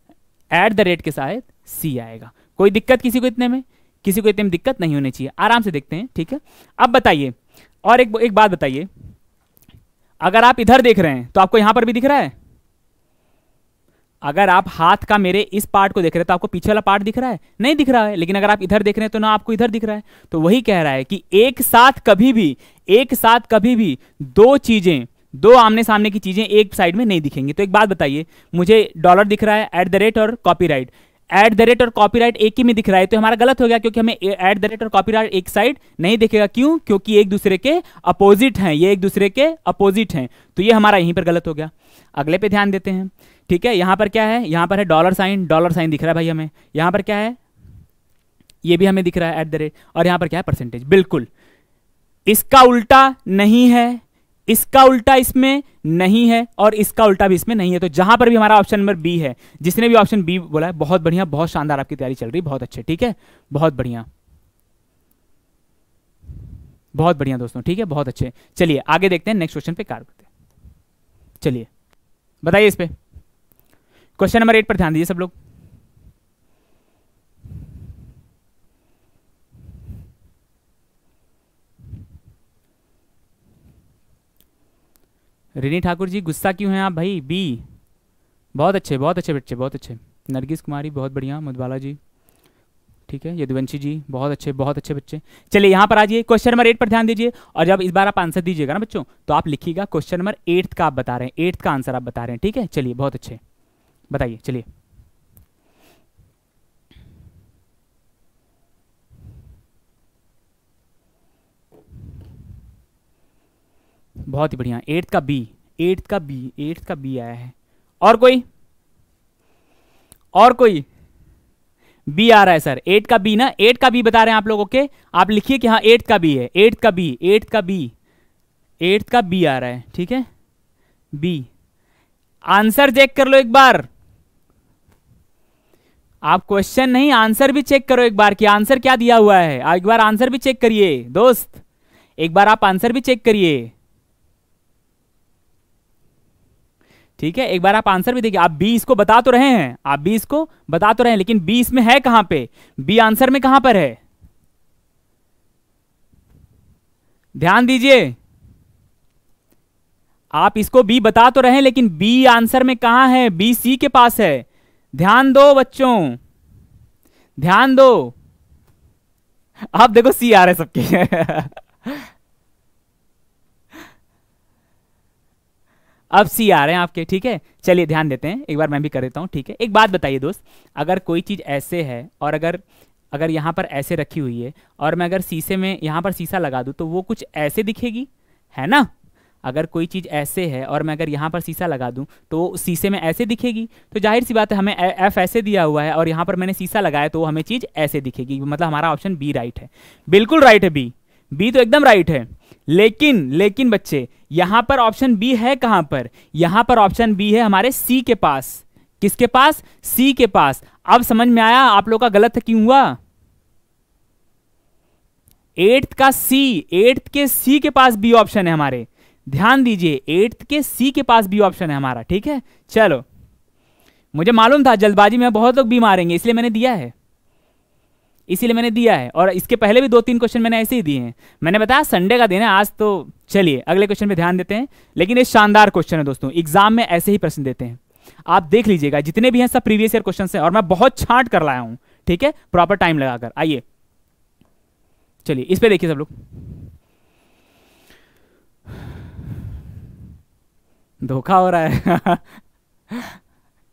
एट द रेट के साथ सी आएगा कोई दिक्कत किसी को इतने में किसी को इतने में दिक्कत नहीं होनी चाहिए आराम से देखते हैं ठीक है अब बताइए और एक एक बात बताइए अगर आप इधर देख रहे हैं तो आपको यहां पर भी दिख रहा है अगर आप हाथ का मेरे इस पार्ट को देख रहे हैं तो आपको पीछे वाला पार्ट दिख रहा है नहीं दिख रहा है लेकिन अगर आप इधर देख रहे हैं तो ना आपको इधर दिख रहा है तो वही कह रहा है कि एक साथ कभी भी एक साथ कभी भी दो चीजें दो आमने सामने की चीजें एक साइड में नहीं दिखेंगी तो एक बात बताइए मुझे डॉलर दिख रहा है एट द रेट और राइट एट द रेट और कॉपीराइट एक ही में दिख रहा है तो हमारा गलत हो गया क्योंकि हमें एट द रेट और कॉपीराइट एक साइड नहीं दिखेगा क्यों क्योंकि एक दूसरे के अपोजिट हैं ये एक दूसरे के अपोजिट हैं तो ये हमारा यहीं पर गलत हो गया अगले पे ध्यान देते हैं ठीक है यहाँ पर क्या है यहाँ पर है डॉलर साइन डॉलर साइन दिख रहा है भाई हमें यहाँ पर क्या है ये भी हमें दिख रहा है एट द रेट और यहाँ पर क्या है परसेंटेज बिल्कुल इसका उल्टा नहीं है इसका उल्टा इसमें नहीं है और इसका उल्टा भी इसमें नहीं है तो जहां पर भी हमारा ऑप्शन नंबर बी है जिसने भी ऑप्शन बी बोला है बहुत बढ़िया बहुत शानदार आपकी तैयारी चल रही है बहुत अच्छे ठीक है बहुत बढ़िया बहुत बढ़िया दोस्तों ठीक है बहुत अच्छे चलिए आगे देखते हैं नेक्स्ट क्वेश्चन पे कार्य करते हैं चलिए बताइए इस पर क्वेश्चन नंबर एट पर ध्यान दीजिए सब लोग रिनी ठाकुर जी गुस्सा क्यों हैं आप भाई बी बहुत अच्छे बहुत अच्छे बच्चे बहुत अच्छे नरगिस कुमारी बहुत बढ़िया मधुबाला जी ठीक है यदुवंशी जी बहुत अच्छे बहुत अच्छे बच्चे चलिए यहाँ पर आ जाइए क्वेश्चन नंबर एट पर ध्यान दीजिए और जब इस बार आप आंसर दीजिएगा ना बच्चों तो आप लिखिएगा क्वेश्चन नंबर एट्थ का आप बता रहे हैं एट्थ का आंसर आप बता रहे हैं ठीक है चलिए बहुत अच्छे बताइए चलिए बहुत ही बढ़िया एट्थ का बी एट्थ का बी एट्थ का बी आया है और कोई और कोई बी आ रहा है सर एट का बी ना एट का बी बता रहे हैं आप लोग ओके आप लिखिए कि हाँ एट का बी है एट का बी एट का बी एट का बी आ रहा है ठीक है बी आंसर चेक कर लो एक बार आप क्वेश्चन नहीं आंसर भी चेक करो एक बार कि आंसर क्या दिया हुआ है एक बार आंसर भी चेक करिए दोस्त एक बार आप आंसर भी चेक करिए ठीक है एक बार आप आंसर भी देखिए आप बी इसको बता तो रहे हैं आप बी इसको बता तो रहे हैं लेकिन बी इसमें है कहां पे बी आंसर में कहां पर है ध्यान दीजिए आप इसको बी बता तो रहे हैं लेकिन बी आंसर में कहां है बी सी के पास है ध्यान दो बच्चों ध्यान दो आप देखो सी आ रहे सबके अब सी आ रहे हैं आपके ठीक है चलिए ध्यान देते हैं एक बार मैं भी कर देता हूं ठीक है एक बात बताइए दोस्त अगर कोई चीज़ ऐसे है और अगर अगर यहां पर ऐसे रखी हुई है और मैं अगर शीशे में यहां पर शीशा लगा दू तो वो कुछ ऐसे दिखेगी है ना अगर कोई चीज़ ऐसे है और मैं अगर यहाँ पर शीशा लगा दूँ तो शीशे में ऐसे दिखेगी तो जाहिर सी बात है हमें एफ ऐसे दिया हुआ है और यहाँ पर मैंने शीशा लगाया तो हमें चीज़ ऐसे दिखेगी मतलब हमारा ऑप्शन बी राइट है बिल्कुल राइट है बी बी तो एकदम राइट है लेकिन लेकिन बच्चे यहाँ पर ऑप्शन बी है कहाँ पर यहाँ पर ऑप्शन बी है हमारे सी के पास किसके पास सी के पास अब समझ में आया आप लोग का गलत क्यों हुआ एट्थ का सी एट्थ के सी के पास बी ऑप्शन है हमारे ध्यान दीजिए एट्थ के सी के पास बी ऑप्शन है हमारा ठीक है चलो मुझे मालूम था जल्दबाजी में बहुत लोग बी मारेंगे इसलिए मैंने दिया है इसीलिए मैंने दिया है और इसके पहले भी दो तीन क्वेश्चन मैंने ऐसे ही दिए हैं मैंने बताया संडे का दिन है आज तो चलिए अगले क्वेश्चन पे ध्यान देते हैं लेकिन ये शानदार क्वेश्चन है दोस्तों एग्जाम में ऐसे ही प्रश्न देते हैं आप देख लीजिएगा जितने भी हैं सब प्रीवियस ईयर क्वेश्चन हैं और मैं बहुत छाट कर लाया हूं ठीक है प्रॉपर टाइम लगाकर आइए चलिए इस पर देखिए सब लोग धोखा हो रहा है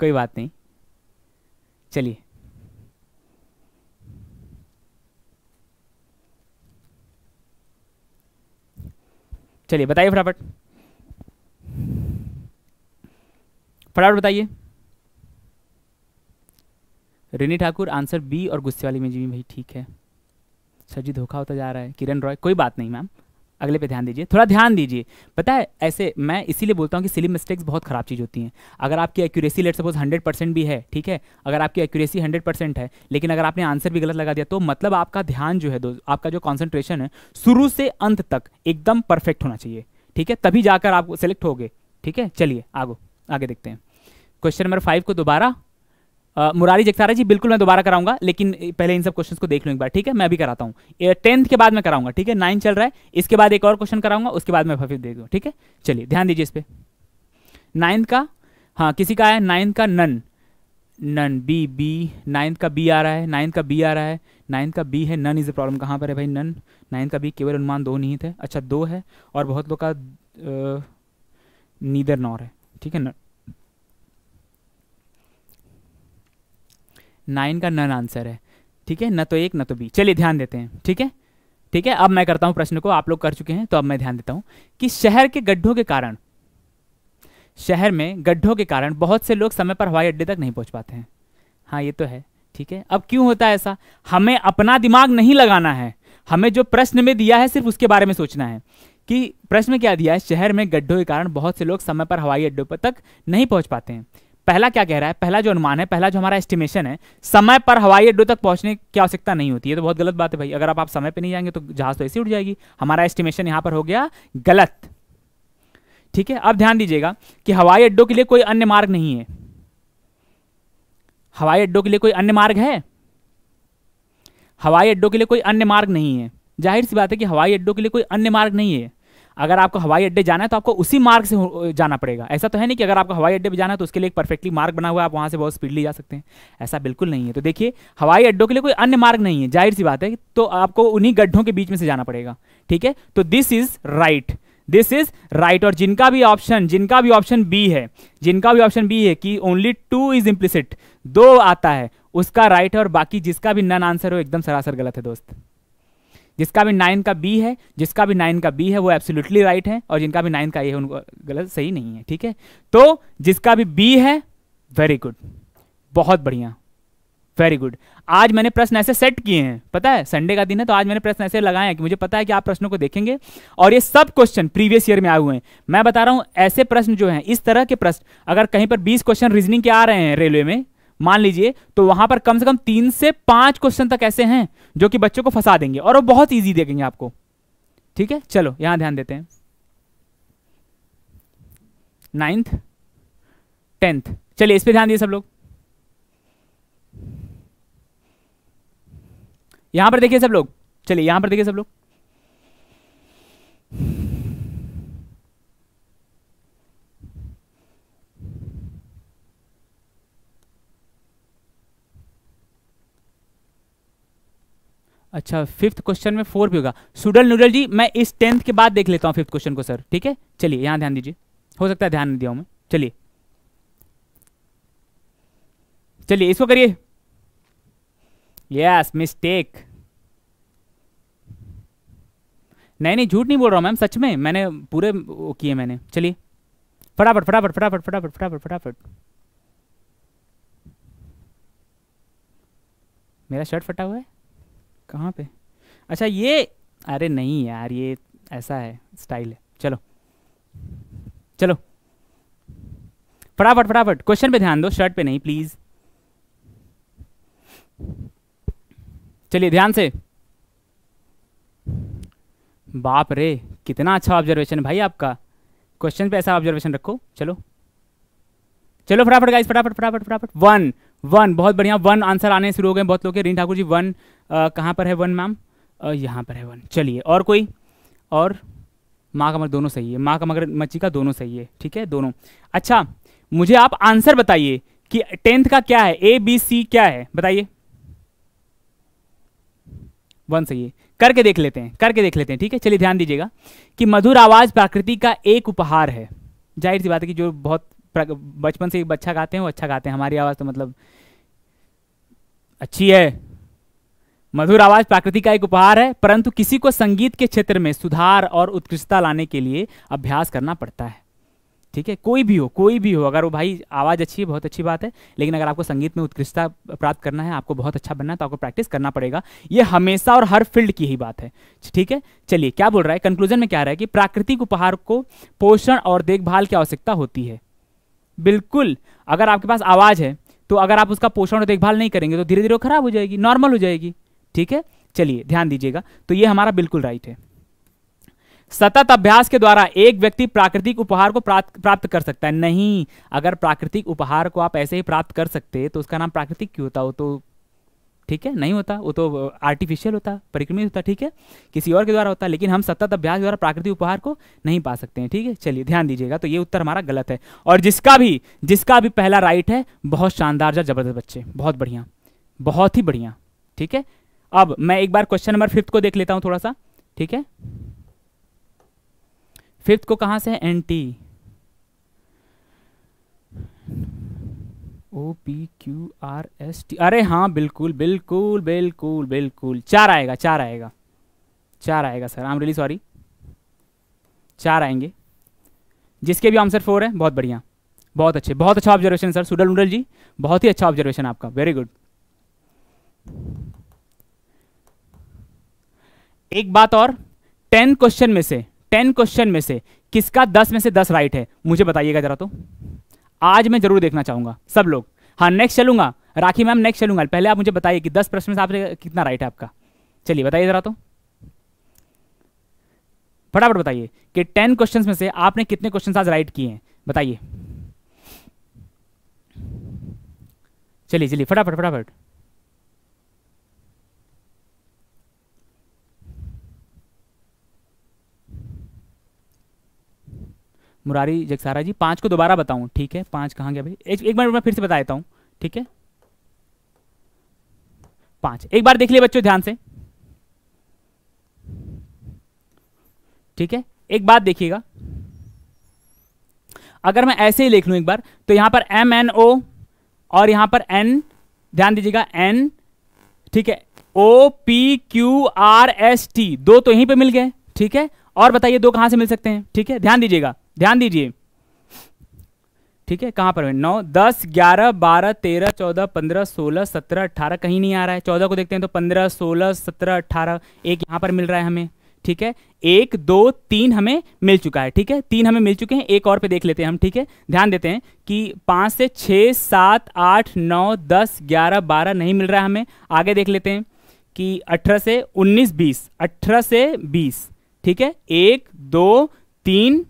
कोई बात नहीं चलिए चलिए बताइए फटाफट फटाफट बताइए रिनी ठाकुर आंसर बी और गुस्से वाली में जी भाई ठीक है सर जी धोखा होता जा रहा है किरण रॉय कोई बात नहीं मैम अगले पे ध्यान दीजिए थोड़ा ध्यान दीजिए पता है ऐसे मैं इसीलिए बोलता हूँ कि सिली मिस्टेक्स बहुत ख़राब चीज़ होती हैं अगर आपकी accuracy let suppose hundred percent भी है ठीक है अगर आपकी एक्यूरेसी हंड्रेड परसेंट है लेकिन अगर आपने आंसर भी गलत लगा दिया तो मतलब आपका ध्यान जो है दो आपका जो कॉन्सेंट्रेशन है शुरू से अंत तक एकदम परफेक्ट होना चाहिए ठीक है तभी जाकर आप सेलेक्ट हो ठीक है चलिए आगो आगे देखते हैं क्वेश्चन नंबर फाइव को दोबारा मुरारी जगतारा जी बिल्कुल मैं दोबारा कराऊंगा लेकिन पहले इन सब क्वेश्चन को देख लूँ एक बार ठीक है मैं अभी कराता हूँ टेंथ के बाद मैं कराऊंगा ठीक है नाइन चल रहा है इसके बाद एक और क्वेश्चन कराऊंगा उसके बाद मैं फिफ्थ दे दूँ ठीक है चलिए ध्यान दीजिए इस पर नाइन्थ का हाँ किसी का है नाइन्थ का नन नन बी बी नाइन्थ का बी आ रहा है नाइन्थ का बी आ रहा है नाइन्थ का बी है नन इज़ अ प्रॉब्लम कहाँ पर है भाई नन नाइन्थ का बी केवल अनुमान दो नहीं थे अच्छा दो है और बहुत लोग का नीदर नॉर है ठीक है न नाइन का नन आंसर है ठीक है ना तो एक ना तो बी चलिए ध्यान देते हैं ठीक है ठीक है अब मैं करता हूं प्रश्न को आप लोग कर चुके हैं तो अब मैं ध्यान देता हूं कि शहर के गड्ढों के कारण शहर में गड्ढों के कारण बहुत से लोग समय पर हवाई अड्डे तक नहीं पहुंच पाते हैं हाँ ये तो है ठीक है अब क्यों होता है ऐसा हमें अपना दिमाग नहीं लगाना है हमें जो प्रश्न में दिया है सिर्फ उसके बारे में सोचना है कि प्रश्न में क्या दिया है शहर में गड्ढों के कारण बहुत से लोग समय पर हवाई अड्डों पर तक नहीं पहुंच पाते हैं पहला क्या कह रहा है पहला जो अनुमान है पहला जो हमारा एस्टिमेशन है समय पर हवाई अड्डो तक पहुंचने की आवश्यकता नहीं होती है तो बहुत गलत बात है भाई अगर आप, आप समय पर नहीं जाएंगे तो जहाज तो ऐसी उठ जाएगी हमारा एस्टिमेशन यहां पर हो गया गलत ठीक है अब ध्यान दीजिएगा कि हवाई अड्डों के लिए कोई अन्य मार्ग नहीं है हवाई अड्डों के लिए कोई अन्य मार्ग है हवाई अड्डों के लिए कोई अन्य मार्ग नहीं है जाहिर सी बात है कि हवाई अड्डों के लिए कोई अन्य मार्ग नहीं है अगर आपको हवाई अड्डे जाना है तो आपको उसी मार्ग से जाना पड़ेगा ऐसा तो है नहीं कि अगर आपको हवाई अड्डे पर जाना है तो उसके लिए एक परफेक्टली मार्ग बना हुआ है आप वहाँ से बहुत स्पीडली जा सकते हैं ऐसा बिल्कुल नहीं है तो देखिए हवाई अड्डों के लिए कोई अन्य मार्ग नहीं है जाहिर सी बात है तो आपको उन्हीं गड्ढों के बीच में से जाना पड़ेगा ठीक है तो this is right this is right और जिनका भी ऑप्शन जिनका भी ऑप्शन बी है जिनका भी ऑप्शन बी है कि ओनली टू इज इम्प्लिसिट दो आता है उसका राइट right है और बाकी जिसका भी नन आंसर हो एकदम सरासर गलत है दोस्त जिसका भी नाइन का बी है जिसका भी नाइन का बी है वो एब्सोल्युटली राइट है और जिनका भी नाइन का ए है उनको गलत सही नहीं है ठीक है तो जिसका भी बी है वेरी गुड बहुत बढ़िया वेरी गुड आज मैंने प्रश्न ऐसे सेट किए हैं पता है संडे का दिन है तो आज मैंने प्रश्न ऐसे लगाए हैं कि मुझे पता है कि आप प्रश्नों को देखेंगे और ये सब क्वेश्चन प्रीवियस ईयर में आए हुए हैं मैं बता रहा हूँ ऐसे प्रश्न जो हैं इस तरह के प्रश्न अगर कहीं पर बीस क्वेश्चन रीजनिंग के आ रहे हैं रेलवे में मान लीजिए तो वहां पर कम से कम तीन से पांच क्वेश्चन तक ऐसे हैं जो कि बच्चों को फंसा देंगे और वो बहुत ईजी देखेंगे आपको ठीक है चलो यहां ध्यान देते हैं नाइन्थ टेंथ चलिए इस पर ध्यान दिए सब लोग यहां पर देखिए सब लोग चलिए यहां पर देखिए सब लोग अच्छा फिफ्थ क्वेश्चन में फोर भी होगा सुडल नूडल जी मैं इस टेंथ के बाद देख लेता हूँ फिफ्थ क्वेश्चन को सर ठीक है चलिए यहाँ ध्यान दीजिए हो सकता है ध्यान दिया हूँ मैं चलिए चलिए इसको करिए यस मिस्टेक नहीं नहीं झूठ नहीं बोल रहा हूँ मैम सच में मैंने पूरे किए मैंने चलिए फटाफट फटाफट फटाफट फटाफट फटाफट फटाफट मेरा शर्ट फटा हुआ है कहाँ पे अच्छा ये अरे नहीं यार ये ऐसा है स्टाइल है चलो चलो फटाफट फटाफट क्वेश्चन पे ध्यान दो शर्ट पे नहीं प्लीज चलिए ध्यान से बाप रे कितना अच्छा ऑब्जर्वेशन भाई आपका क्वेश्चन पे ऐसा ऑब्जर्वेशन रखो चलो चलो फटाफट गाइस फटाफट फटाफट फटाफट वन वन बहुत बढ़िया वन आंसर आने शुरू हो गए बहुत लोग के रिन ठाकुर जी वन कहाँ पर है वन मैम यहाँ पर है वन चलिए और कोई और माँ का मगर दोनों सही है माँ का मगर मच्छी का दोनों सही है ठीक है दोनों अच्छा मुझे आप आंसर बताइए कि टेंथ का क्या है ए बी सी क्या है बताइए वन सही है करके देख लेते हैं करके देख लेते हैं ठीक है चलिए ध्यान दीजिएगा कि मधुर आवाज प्रकृति का एक उपहार है जाहिर सी बात है कि जो बहुत बचपन से अच्छा गाते हैं वो अच्छा गाते हैं हमारी आवाज़ तो मतलब अच्छी है मधुर आवाज प्रकृति का एक उपहार है परंतु किसी को संगीत के क्षेत्र में सुधार और उत्कृष्टता लाने के लिए अभ्यास करना पड़ता है ठीक है कोई भी हो कोई भी हो अगर वो भाई आवाज़ अच्छी है बहुत अच्छी बात है लेकिन अगर आपको संगीत में उत्कृष्टता प्राप्त करना है आपको बहुत अच्छा बनना है तो आपको प्रैक्टिस करना पड़ेगा ये हमेशा और हर फील्ड की ही बात है ठीक है चलिए क्या बोल रहा है कंक्लूजन में क्या रहा है कि प्राकृतिक उपहार को पोषण और देखभाल की आवश्यकता होती है बिल्कुल अगर आपके पास आवाज़ है तो अगर आप उसका पोषण और देखभाल नहीं करेंगे तो धीरे धीरे खराब हो जाएगी नॉर्मल हो जाएगी ठीक है चलिए ध्यान दीजिएगा तो ये हमारा बिल्कुल राइट है सतत अभ्यास के द्वारा एक व्यक्ति प्राकृतिक उपहार को प्राप्त प्राप्त कर सकता है नहीं अगर प्राकृतिक उपहार को आप ऐसे ही प्राप्त कर सकते तो उसका नाम प्राकृतिक क्यों होता हो तो ठीक है नहीं होता वो तो आर्टिफिशियल होता परिक्रमित होता ठीक है किसी और के द्वारा होता लेकिन हम सतत अभ्यास द्वारा प्राकृतिक उपहार को नहीं पा सकते हैं ठीक है चलिए ध्यान दीजिएगा तो ये उत्तर हमारा गलत है और जिसका भी जिसका भी पहला राइट है बहुत शानदार जा जबरदस्त बच्चे बहुत बढ़िया बहुत ही बढ़िया ठीक है अब मैं एक बार क्वेश्चन नंबर फिफ्थ को देख लेता हूँ थोड़ा सा ठीक है फिफ्थ को कहाँ से है N T O P Q R S T अरे हाँ बिल्कुल बिल्कुल बिल्कुल बिल्कुल चार आएगा चार आएगा चार आएगा सर आम रिली सॉरी चार आएंगे जिसके भी आंसर फोर है बहुत बढ़िया बहुत अच्छे बहुत अच्छा ऑब्जर्वेशन सर सुडल उडल जी बहुत ही अच्छा ऑब्जर्वेशन आपका वेरी गुड एक बात और टेन क्वेश्चन में से टेन क्वेश्चन में से किसका दस में से दस राइट है मुझे बताइएगा जरा तो आज मैं जरूर देखना चाहूंगा सब लोग हाँ नेक्स्ट चलूंगा राखी मैम नेक्स्ट चलूंगा पहले आप मुझे बताइए कि दस प्रश्न में आपने कितना राइट है आपका चलिए बताइए ज़रा तो फटाफट बताइए कि टेन क्वेश्चन में से आपने कितने क्वेश्चन आज राइट किए हैं बताइए चलिए चलिए फटाफट फटाफट मुरारी जगसारा जी पाँच को दोबारा बताऊँ ठीक है पाँच कहाँ गया भाई एक, एक बार मैं फिर से बता देता हूँ ठीक है पाँच एक बार देख लिए बच्चों ध्यान से ठीक है एक बात देखिएगा अगर मैं ऐसे ही लिख लू एक बार तो यहां पर एम एन ओ और यहां पर एन ध्यान दीजिएगा एन ठीक है O P Q R S T दो तो यहीं पे मिल गए ठीक है और बताइए दो कहां से मिल सकते हैं ठीक है ध्यान दीजिएगा ध्यान दीजिए ठीक है कहां पर है नौ दस ग्यारह बारह तेरह चौदह पंद्रह सोलह सत्रह अठारह कहीं नहीं आ रहा है चौदह को देखते हैं तो पंद्रह सोलह सत्रह अठारह एक यहां पर मिल रहा है हमें ठीक है एक दो तीन हमें मिल चुका है ठीक है तीन हमें मिल चुके हैं एक और पे देख लेते हैं हम ठीक है ध्यान देते हैं कि पांच से छह सात आठ नौ दस ग्यारह बारह नहीं मिल रहा है हमें आगे देख लेते हैं कि अठारह से उन्नीस बीस अठारह से बीस ठीक है एक दो तीन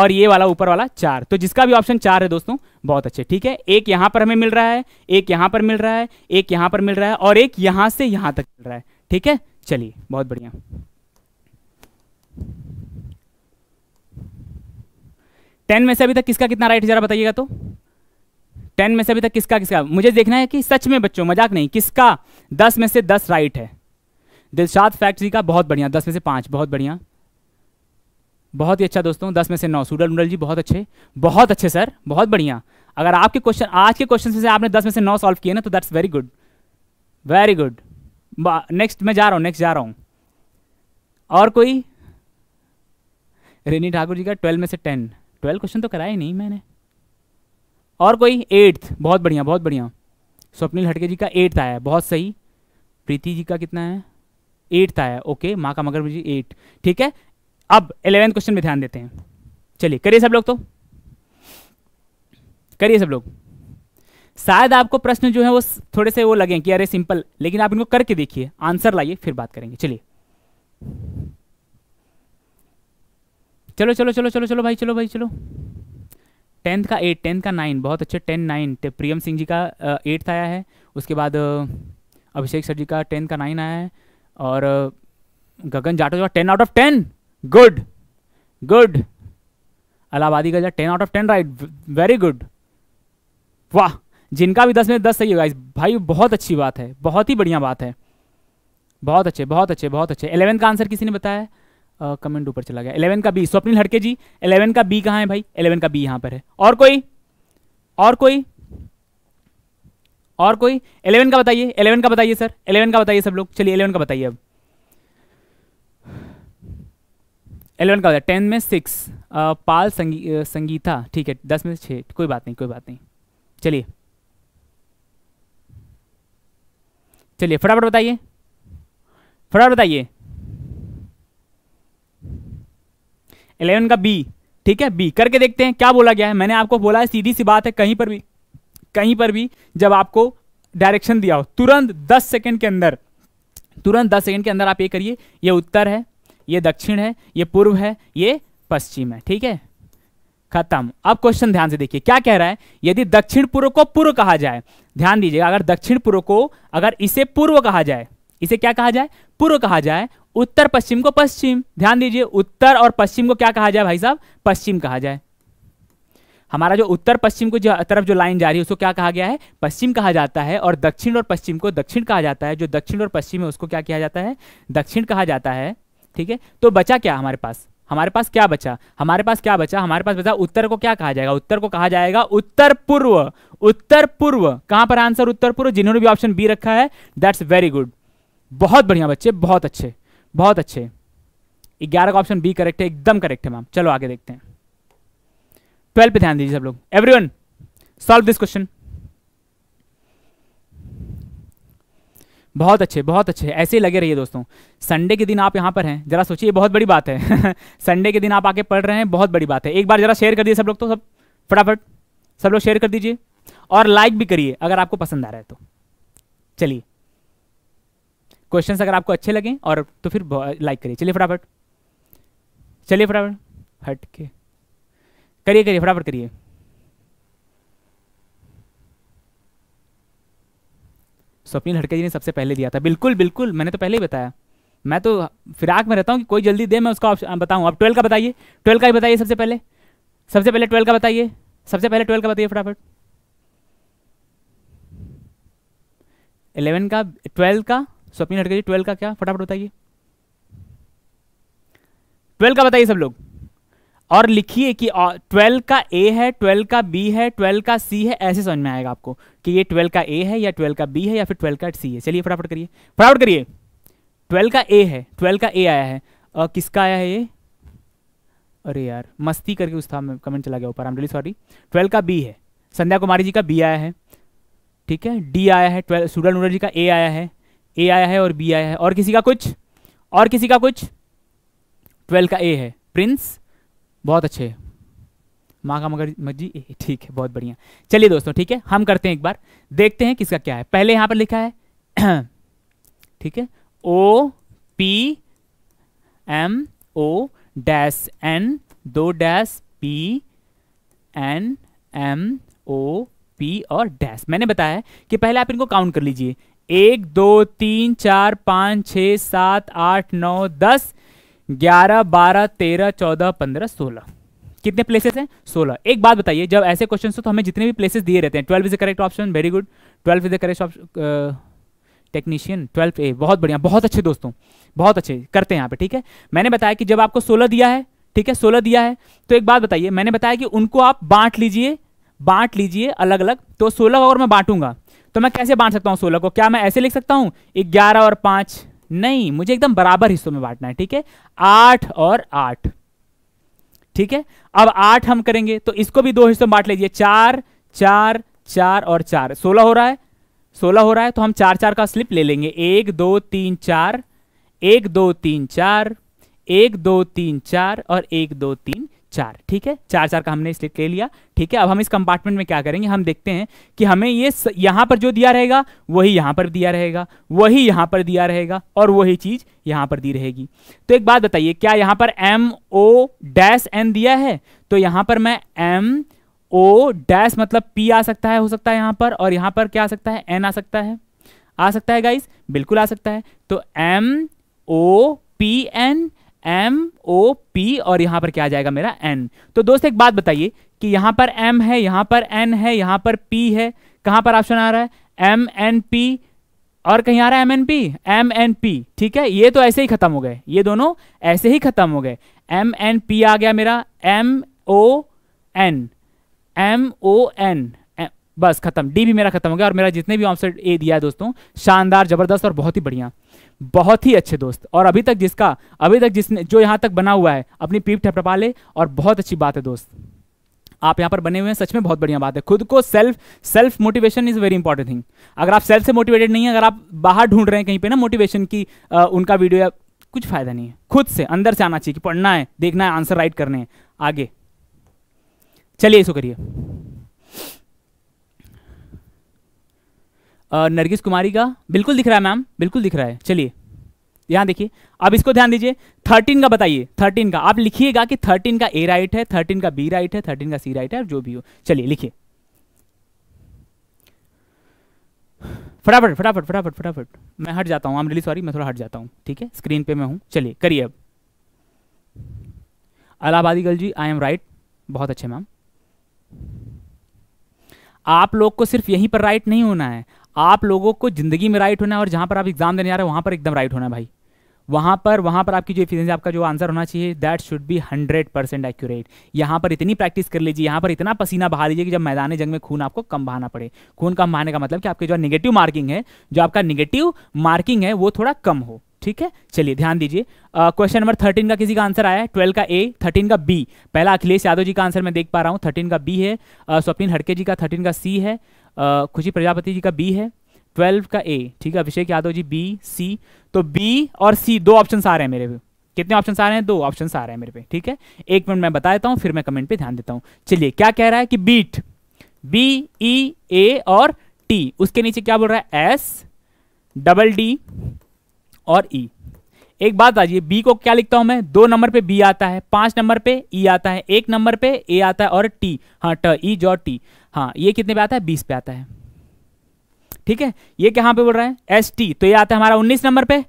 और ये वाला ऊपर वाला चार तो जिसका भी ऑप्शन चार है दोस्तों बहुत अच्छे ठीक है एक यहां पर हमें मिल रहा है एक यहां पर मिल रहा है एक यहां पर मिल रहा है और एक यहां से यहां तक मिल रहा है ठीक है चलिए बहुत बढ़िया टेन में से अभी तक किसका कितना राइट जरा बताइएगा तो टेन में से अभी तक किसका किसका मुझे देखना है कि सच में बच्चों मजाक नहीं किसका दस में से दस राइट है दिलशाद फैक्ट्री का बहुत बढ़िया दस में से पांच बहुत बढ़िया बहुत ही अच्छा दोस्तों दस में से नौ सूरल मुरल जी बहुत अच्छे बहुत अच्छे सर बहुत बढ़िया अगर आपके क्वेश्चन आज के क्वेश्चन से आपने दस में से नौ सॉल्व किए ना तो that's very good very good next मैं जा रहा हूँ नेक्स्ट जा रहा हूँ और कोई रेनी ठाकुर जी का ट्वेल्व में से टेन ट्वेल्व क्वेश्चन तो कराए ही नहीं मैंने और कोई एट्थ बहुत बढ़िया बहुत बढ़िया स्वप्निल हटके जी का एट्थ आया बहुत सही प्रीति जी का कितना है एट्थ आया ओके माँ का मगर जी एट ठीक है अब इलेवेंथ क्वेश्चन में ध्यान देते हैं चलिए करिए सब लोग तो करिए सब लोग शायद आपको प्रश्न जो है वो थोड़े से वो लगे कि अरे सिंपल लेकिन आप इनको करके देखिए आंसर लाइए फिर बात करेंगे चलिए चलो चलो चलो चलो चलो भाई चलो भाई चलो टेंथ का एट टेंथ का नाइन बहुत अच्छे टेन नाइन प्रियम सिंह जी का एट्थ आया है उसके बाद अभिषेक सर जी का टेंथ का नाइन आया है और गगन जाटो जो ten out of ten good good Allahabadi का ten out of ten right very good वाह जिनका भी दस में दस सही होगा भाई बहुत अच्छी बात है बहुत ही बढ़िया बात है बहुत अच्छे बहुत अच्छे बहुत अच्छे एलेवन का आंसर किसी ने बताया कमेंट ऊपर चला गया एलेवन का बी स्वप्निल हड़के जी एलेवन का बी कहाँ है भाई एलेवन का बी यहाँ पर है और कोई और कोई और कोई एलेवन का बताइए एलेवन का बताइए सर एलेवन का बताइए सब लोग चलिए एलेवन का बताइए अब एलेवन का होता है टेन में सिक्स पाल संगी, संगीता ठीक है दस में छः कोई बात नहीं कोई बात नहीं चलिए चलिए फटाफट बताइए फटाफट बताइए एलेवन का बी ठीक है बी करके देखते हैं क्या बोला गया है मैंने आपको बोला है सीधी सी बात है कहीं पर भी कहीं पर भी जब आपको डायरेक्शन दिया हो तुरंत दस सेकेंड के अंदर तुरंत दस सेकेंड के अंदर आप ये करिए ये उत्तर है ये दक्षिण है ये पूर्व है ये पश्चिम है ठीक है खत्म अब क्वेश्चन ध्यान से देखिए क्या कह रहा है यदि दक्षिण पूर्व को पूर्व कहा जाए ध्यान दीजिए अगर दक्षिण पूर्व को अगर इसे पूर्व कहा जाए इसे क्या कहा जाए पूर्व कहा जाए उत्तर पश्चिम को पश्चिम ध्यान दीजिए उत्तर और पश्चिम को क्या कहा जाए भाई साहब पश्चिम कहा जाए हमारा जो उत्तर पश्चिम को जो तरफ जो लाइन जा रही है उसको क्या कहा गया है पश्चिम कहा जाता है और दक्षिण और पश्चिम को दक्षिण कहा जाता है जो दक्षिण और पश्चिम है उसको क्या किया जाता है दक्षिण कहा जाता है ठीक है तो बचा क्या हमारे पास हमारे पास क्या बचा हमारे पास क्या बचा हमारे पास बचा उत्तर को क्या कहा जाएगा उत्तर को कहा जाएगा उत्तर पूर्व उत्तर पूर्व कहां पर आंसर उत्तर पूर्व जिन्होंने भी ऑप्शन बी रखा है दैट्स वेरी गुड बहुत बढ़िया बच्चे बहुत अच्छे बहुत अच्छे ग्यारह का ऑप्शन बी करेक्ट है एकदम करेक्ट है मैम चलो आगे देखते हैं ट्वेल्व पे ध्यान दीजिए सब लोग एवरी सॉल्व दिस क्वेश्चन बहुत अच्छे बहुत अच्छे ऐसे लगे रहिए दोस्तों संडे के दिन आप यहाँ पर हैं जरा सोचिए बहुत बड़ी बात है संडे के दिन आप आके पढ़ रहे हैं बहुत बड़ी बात है एक बार जरा शेयर कर दिए सब लोग तो सब फटाफट सब लोग शेयर कर दीजिए और लाइक भी करिए अगर आपको पसंद आ रहा है तो चलिए क्वेश्चंस अगर आपको अच्छे लगें और तो फिर लाइक करिए चलिए फटाफट चलिए फटाफट हट के करिए करिए फटाफट करिए स्वप्निल हड़के जी ने सबसे पहले दिया था बिल्कुल बिल्कुल मैंने तो पहले ही बताया मैं तो फिराक में रहता हूँ कि कोई जल्दी दे मैं उसका ऑप्शन बताऊँ आप ट्वेल्व का बताइए ट्वेल्व का ही बताइए सबसे पहले सबसे पहले ट्वेल्व का बताइए सबसे पहले ट्वेल्व का बताइए फटाफट इलेवन का ट्वेल्व का स्वप्निल हड़के जी ट्वेल्व का क्या फटाफट बताइए ट्वेल्व का बताइए सब लोग और लिखिए कि ट्वेल्व का ए है ट्वेल्व का बी है ट्वेल्व का सी है ऐसे समझ में आएगा आपको कि ये ट्वेल्व का ए है या ट्वेल्व का बी है या फिर ट्वेल्व का सी है चलिए फटाफट करिए फटाफट करिए ट्वेल्व का ए है ट्वेल्व का ए आया है और किसका आया है ये अरे यार मस्ती करके उस था कमेंट चला गया ऊपर I am really sorry twelve का बी है संध्या कुमारी जी का बी आया है ठीक है डी आया है ट्वेल्व सूडल नूडल जी का ए आया है ए आया है और बी आया है और किसी का कुछ और किसी का कुछ ट्वेल्व का ए है प्रिंस बहुत अच्छे माँ का मगर मजी ठीक है बहुत बढ़िया चलिए दोस्तों ठीक है हम करते हैं एक बार देखते हैं किसका क्या है पहले यहाँ पर लिखा है ठीक है O P M O dash N दो dash P N M O P और डैश मैंने बताया कि पहले आप इनको काउंट कर लीजिए एक दो तीन चार पाँच छ सात आठ नौ दस ग्यारह बारह तेरह चौदह पंद्रह सोलह कितने प्लेसेस हैं सोलह एक बात बताइए जब ऐसे क्वेश्चन हो तो हमें जितने भी प्लेसेस दिए रहते हैं twelve is the correct option very good twelve is the correct option technician twelfth A बहुत बढ़िया बहुत अच्छे दोस्तों बहुत अच्छे करते हैं यहाँ पे ठीक है मैंने बताया कि जब आपको सोलह दिया है ठीक है सोलह दिया है तो एक बात बताइए मैंने बताया कि उनको आप बांट लीजिए बांट लीजिए अलग अलग तो सोलह और मैं बांटूंगा तो मैं कैसे बांट सकता हूँ सोलह को क्या मैं ऐसे लिख सकता हूँ ग्यारह और पाँच नहीं मुझे एकदम बराबर हिस्सों में बांटना है ठीक है आठ और आठ ठीक है अब आठ हम करेंगे तो इसको भी दो हिस्सों में बांट लीजिए चार चार चार और चार सोलह हो रहा है सोलह हो रहा है तो हम चार चार का स्लिप ले लेंगे एक दो तीन चार एक दो तीन चार एक दो तीन चार और एक दो तीन चार ठीक है चार चार का हमने इसलिए ले लिया ठीक है अब हम इस कंपार्टमेंट में क्या करेंगे हम देखते हैं कि हमें ये स, यहां पर जो दिया रहेगा वही यहां पर दिया रहेगा वही यहां पर दिया रहेगा और वही चीज़ यहां पर दी रहेगी तो एक बात बताइए क्या यहां पर एम ओ डैश एन दिया है तो यहां पर मैं एम ओ डैश मतलब पी आ सकता है हो सकता है यहां पर और यहां पर क्या आ सकता है एन आ सकता है आ सकता है गाइस बिल्कुल आ सकता है तो M O P N M O P और यहां पर क्या आ जाएगा मेरा एन तो दोस्त एक बात बताइए कि यहां पर एम है यहां पर एन है यहां पर पी है कहां पर ऑप्शन आ रहा है एम एन पी और कहीं आ रहा है M N P M N P ठीक है ये तो ऐसे ही खत्म हो गए ये दोनों ऐसे ही खत्म हो गए एम एन पी आ गया मेरा M O N M O N बस खत्म डी भी मेरा खत्म हो गया और मेरा जितने भी ऑप्शन ए दिया है दोस्तों शानदार जबरदस्त और बहुत ही बढ़िया बहुत ही अच्छे दोस्त और अभी तक जिसका अभी तक जिसने जो यहाँ तक बना हुआ है अपनी पीठ ठपटपा ले और बहुत अच्छी बात है दोस्त आप यहाँ पर बने हुए हैं सच में बहुत बढ़िया बात है खुद को self self motivation is very important thing अगर आप सेल्फ से मोटिवेटेड नहीं है अगर आप बाहर ढूंढ रहे हैं कहीं पर ना मोटिवेशन की आ, उनका वीडियो या कुछ फायदा नहीं है खुद से अंदर से आना चाहिए कि पढ़ना है देखना है आंसर राइट करने हैं आगे चलिए इसको करिए नरगिस कुमारी का बिल्कुल दिख रहा है मैम बिल्कुल दिख रहा है चलिए यहाँ देखिए अब इसको ध्यान दीजिए थर्टीन का बताइए थर्टीन का आप लिखिएगा कि थर्टीन का ए राइट है थर्टीन का बी राइट है थर्टीन का सी राइट है जो भी हो चलिए लिखिए फटाफट फटाफट फटाफट फटाफट मैं हट जाता हूँ आम रिली सॉरी मैं थोड़ा हट जाता हूँ ठीक है स्क्रीन पे मैं हूँ चलिए करिए अब अलाहाबादी गल जी आई एम राइट बहुत अच्छे मैम आप लोग को सिर्फ यहीं पर राइट नहीं होना है आप लोगों को ज़िंदगी में राइट होना है और जहां पर आप एग्ज़ाम देने जा रहे हो वहां पर एकदम राइट होना है भाई वहां पर वहां पर आपकी जो इफिशियंसी आपका जो आंसर होना चाहिए that should be hundred percent accurate यहां पर इतनी प्रैक्टिस कर लीजिए यहां पर इतना पसीना बहा लीजिए कि जब मैदान जंग में खून आपको कम बहाना पड़े खून कम बहाने का मतलब कि आपके जो निगेटिव मार्किंग है जो आपका निगेटिव मार्किंग है वो थोड़ा कम हो ठीक है चलिए ध्यान दीजिए क्वेश्चन नंबर थर्टीन का किसी का आंसर आया है ट्वेल्व का ए थर्टीन का बी पहला अखिलेश यादव जी का आंसर मैं देख पा रहा हूँ थर्टीन का बी है स्वप्निन हड़के जी का थर्टीन का सी है खुशी प्रजापति जी का बी है ट्वेल्व का ए ठीक है अभिषेक यादव जी बी सी तो बी और सी दो ऑप्शन आ रहे हैं मेरे पे कितने ऑप्शन आ रहे हैं दो ऑप्शन आ रहे हैं मेरे पे ठीक है एक मिनट मैं बता देता हूँ फिर मैं कमेंट पे ध्यान देता हूँ चलिए क्या कह रहा है कि बीट बी ई ए और टी उसके नीचे क्या बोल रहा है एस डबल डी और ई e. एक बात आ बी को क्या लिखता हूं मैं दो नंबर पे बी आता है पांच नंबर पे ई e आता है एक नंबर पे ए आता है और टी हाँ ट ई जो टी हाँ ये कितने पे आता है बीस पे आता है ठीक है ये कहां पे बोल रहा है एस टी तो ये आता है हमारा उन्नीस नंबर पे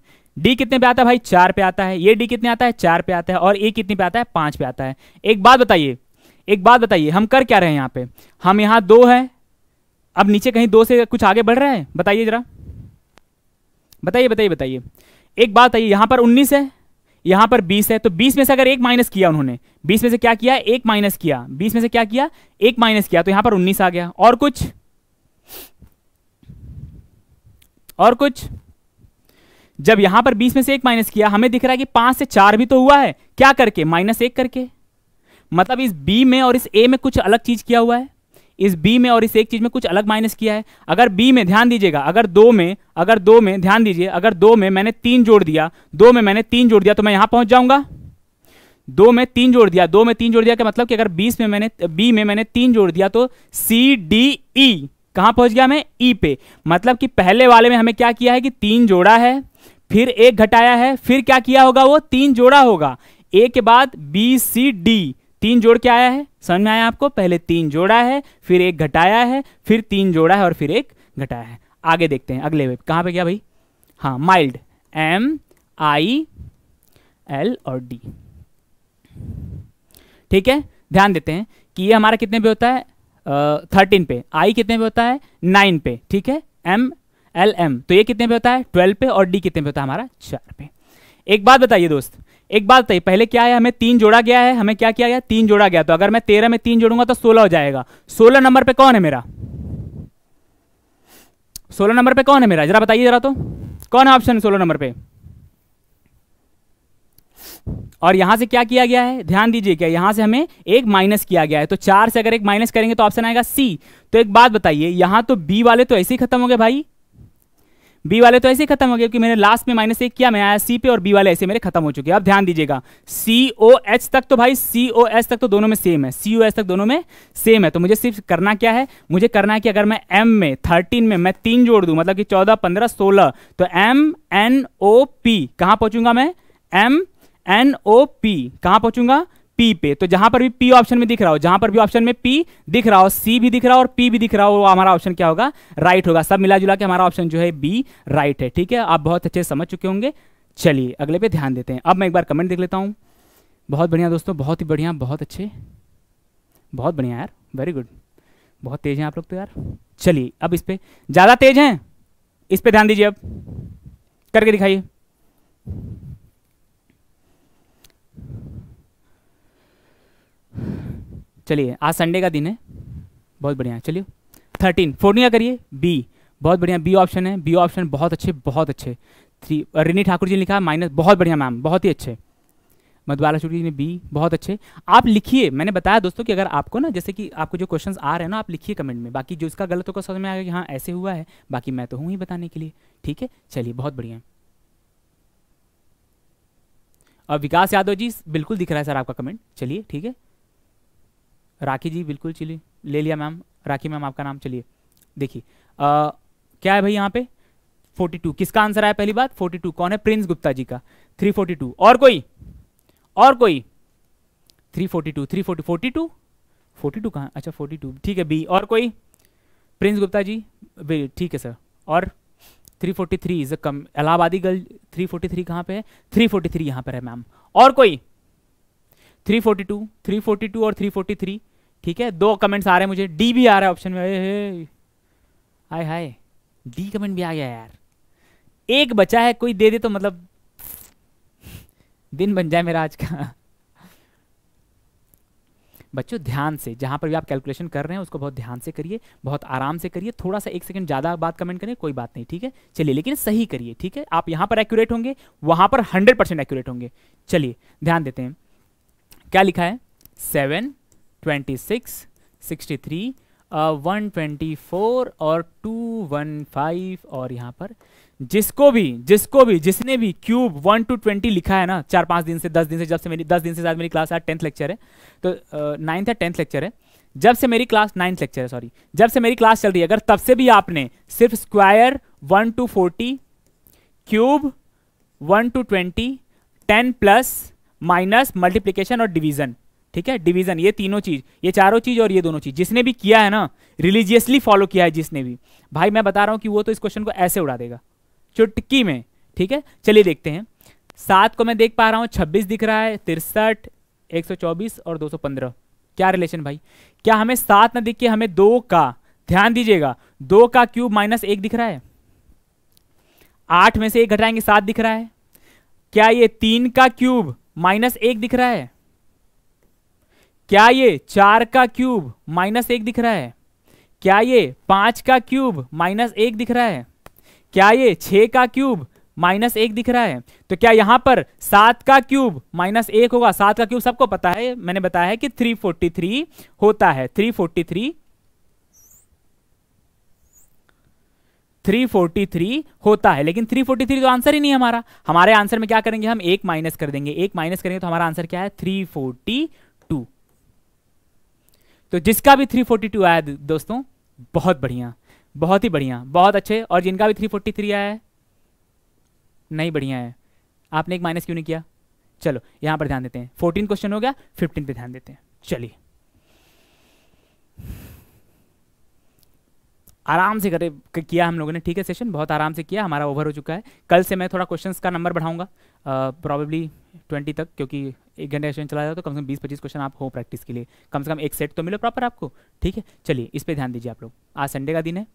डी कितने पे आता है भाई चार पे आता है ये डी कितने आता है चार पे आता है और ए e कितने पे आता है पांच पे आता है एक बात बताइए एक बात बताइए हम कर क्या रहे हैं यहां पे हम यहां दो है अब नीचे कहीं दो से कुछ आगे बढ़ रहा है बताइए जरा बताइए बताइए बताइए एक बात आइए यहां पर उन्नीस है यहां पर बीस है तो बीस में से अगर एक माइनस किया उन्होंने बीस में से क्या किया एक माइनस किया बीस में से क्या किया एक माइनस किया तो यहां पर उन्नीस आ गया और कुछ और कुछ जब यहां पर बीस में से एक माइनस किया हमें दिख रहा है कि पांच से चार भी तो हुआ है क्या करके माइनस एक करके मतलब इस बी में और इस ए में कुछ अलग चीज किया हुआ है इस बी में और इस एक चीज में कुछ अलग माइनस किया है अगर बी में ध्यान दीजिएगा अगर दो में अगर दो में ध्यान दीजिए अगर दो में मैंने तीन जोड़ दिया दो में मैंने तीन जोड़ दिया तो मैं यहां पहुंच जाऊंगा दो में तीन जोड़ दिया दो में तीन जोड़ दिया मतलब कि अगर बीस में मैंने बी में मैंने तीन जोड़ दिया तो सी डी ई e, कहां पहुंच गया मैं ई e पे मतलब कि पहले वाले में हमें क्या किया है कि तीन जोड़ा है फिर एक घटाया है फिर क्या किया होगा वो तीन जोड़ा होगा ए के बाद बी सी डी तीन जोड़ के आया है समझ में आया आपको पहले तीन जोड़ा है फिर एक घटाया है फिर तीन जोड़ा है और फिर एक घटाया है आगे देखते हैं अगले वेब कहाँ पे गया भाई हाँ माइल्ड एम आई एल और डी ठीक है ध्यान देते हैं कि ये हमारा कितने पे होता है थर्टीन पे आई कितने पे होता है नाइन पे ठीक है एम एल एम तो ये कितने पे होता है ट्वेल्व पे और डी कितने पे होता है हमारा चार पे एक बात बताइए दोस्त एक बात बताइए पहले क्या है हमें तीन जोड़ा गया है हमें क्या किया गया तीन जोड़ा गया तो अगर मैं तेरह में तीन जोड़ूंगा तो सोलह हो जाएगा सोलह नंबर पे कौन है मेरा सोलह नंबर पे कौन है मेरा जरा बताइए जरा तो कौन है ऑप्शन सोलह नंबर पे और यहां से क्या किया गया है ध्यान दीजिए क्या यहां से हमें एक माइनस किया गया है तो चार से अगर एक माइनस करेंगे तो ऑप्शन आएगा सी तो एक बात बताइए यहां तो बी वाले तो ऐसे ही खत्म हो गए भाई बी वाले तो ऐसे खत्म हो गए क्योंकि मैंने लास्ट में माइनस एक किया मैं आया सी पे और बी वाले ऐसे मेरे खत्म हो चुके हैं अब ध्यान दीजिएगा सी ओ एच तक तो भाई सी ओ एच तक तो दोनों में सेम है सी ओ एच तक दोनों में सेम है तो मुझे सिर्फ करना क्या है मुझे करना है कि अगर मैं एम में थर्टीन में मैं तीन जोड़ दूँ मतलब कि चौदह पंद्रह सोलह तो एम एन ओ पी कहाँ पहुँचूंगा मैं एम एन ओ पी कहाँ पहुँचूंगा पी पे तो जहां पर भी पी ऑप्शन में दिख रहा हो जहां पर भी ऑप्शन में पी दिख रहा हो सी भी दिख रहा हो और पी भी दिख रहा हो वो हमारा ऑप्शन क्या होगा राइट होगा सब मिला जुला के हमारा ऑप्शन जो है बी राइट है ठीक है आप बहुत अच्छे समझ चुके होंगे चलिए अगले पे ध्यान देते हैं अब मैं एक बार कमेंट देख लेता हूं बहुत बढ़िया दोस्तों बहुत ही बढ़िया बहुत अच्छे बहुत बढ़िया यार वेरी गुड बहुत तेज है आप लोग तो यार चलिए अब इस पर ज़्यादा तेज है इस पर ध्यान दीजिए अब करके दिखाइए चलिए आज संडे का दिन है बहुत बढ़िया चलिए थर्टीन फोर्टीन का करिए बी बहुत बढ़िया बी ऑप्शन है बी ऑप्शन बहुत अच्छे बहुत अच्छे थ्री रिनी ठाकुर जी ने लिखा माइनस बहुत बढ़िया मैम बहुत ही अच्छे मधुबाला चूटी जी ने बी बहुत अच्छे आप लिखिए मैंने बताया दोस्तों कि अगर आपको ना जैसे कि आपको जो क्वेश्चंस आ रहे हैं ना आप लिखिए कमेंट में बाकी जो इसका गलत होगा समझ में आएगा कि हाँ ऐसे हुआ है बाकी मैं तो हूँ ही बताने के लिए ठीक है चलिए बहुत बढ़िया और विकास यादव जी बिल्कुल दिख रहा है सर आपका कमेंट चलिए ठीक है राखी जी बिल्कुल चलिए ले लिया मैम राखी मैम आपका नाम चलिए देखिए क्या है भाई यहाँ पे 42 किसका आंसर आया पहली बात 42 कौन है प्रिंस गुप्ता जी का 342 और कोई और कोई 342 342 42 42 कहाँ अच्छा 42 ठीक है बी और कोई प्रिंस गुप्ता जी ठीक है सर और 343 is a come Allahabadi girl three forty three कहाँ पर है थ्री यहाँ पर है मैम और कोई 342 342 और 343 ठीक है दो कमेंट्स आ रहे हैं मुझे डी भी आ रहा है ऑप्शन में हाय हाय डी कमेंट भी आ गया यार एक बचा है कोई दे दे तो मतलब दिन बन जाए मेरा आज का बच्चों ध्यान से जहां पर भी आप कैलकुलेशन कर रहे हैं उसको बहुत ध्यान से करिए बहुत आराम से करिए थोड़ा सा एक सेकंड ज़्यादा बात कमेंट करें कोई बात नहीं ठीक है चलिए लेकिन सही करिए ठीक है आप यहां पर एक्यूरेट होंगे वहां पर हंड्रेड परसेंट एक्यूरेट होंगे चलिए ध्यान देते हैं क्या लिखा है seven twenty six sixty three one twenty four और टू वन फाइव और यहाँ पर जिसको भी जिसको भी जिसने भी क्यूब वन टू ट्वेंटी लिखा है ना चार पाँच दिन से दस दिन से जब से मेरी दस दिन से शायद मेरी क्लास है टेंथ लेक्चर है तो नाइन्थ है टेंथ लेक्चर है जब से मेरी क्लास नाइन्थ लेक्चर है सॉरी जब से मेरी क्लास चल रही है अगर तब से भी आपने सिर्फ square one two forty cube one two twenty ten plus minus multiplication और डिवीजन ठीक है डिवीजन ये तीनों चीज ये चारों चीज और ये दोनों चीज जिसने भी किया है ना रिलीजियसली फॉलो किया है जिसने भी भाई मैं बता रहा हूं कि वो तो इस क्वेश्चन को ऐसे उड़ा देगा चुटकी में ठीक है चलिए देखते हैं सात को मैं देख पा रहा हूं छब्बीस दिख रहा है तिरसठ एक सौ चौबीस और दो सौ पंद्रह क्या रिलेशन भाई क्या हमें सात ना दिख के हमें दो का ध्यान दीजिएगा दो का क्यूब माइनस एक दिख रहा है आठ में से एक घटाएंगे सात दिख रहा है क्या ये तीन का क्यूब माइनस एक दिख रहा है क्या ये चार का क्यूब माइनस एक दिख रहा है क्या ये पांच का क्यूब माइनस एक दिख रहा है क्या ये छ का क्यूब माइनस एक दिख रहा है तो क्या यहां पर सात का क्यूब माइनस एक होगा सात का क्यूब सबको पता है मैंने बताया है कि थ्री फोर्टी थ्री होता है three forty three three forty three होता है लेकिन थ्री फोर्टी थ्री तो आंसर ही नहीं है हमारा हमारे आंसर में क्या करेंगे हम एक माइनस कर देंगे एक माइनस करेंगे तो हमारा आंसर क्या है थ्री फोर्टी तो जिसका भी 342 आया दोस्तों बहुत बढ़िया बहुत ही बढ़िया बहुत अच्छे और जिनका भी 343 आया है नहीं बढ़िया है आपने एक माइनस क्यों नहीं किया चलो यहां पर ध्यान देते हैं फोर्टीन क्वेश्चन हो गया फिफ्टीन पे ध्यान देते हैं चलिए आराम से करे किया हम लोगों ने ठीक है सेशन बहुत आराम से किया हमारा ओवर हो चुका है कल से मैं थोड़ा क्वेश्चंस का नंबर बढ़ाऊंगा प्रॉबेबली ट्वेंटी तक क्योंकि एक घंटे क्वेश्चन चला जाए तो कम से कम बीस पच्चीस क्वेश्चन आप हो प्रैक्टिस के लिए कम से कम एक सेट तो मिले प्रॉपर आपको ठीक है चलिए इस पर ध्यान दीजिए आप लोग आज संडे का दिन है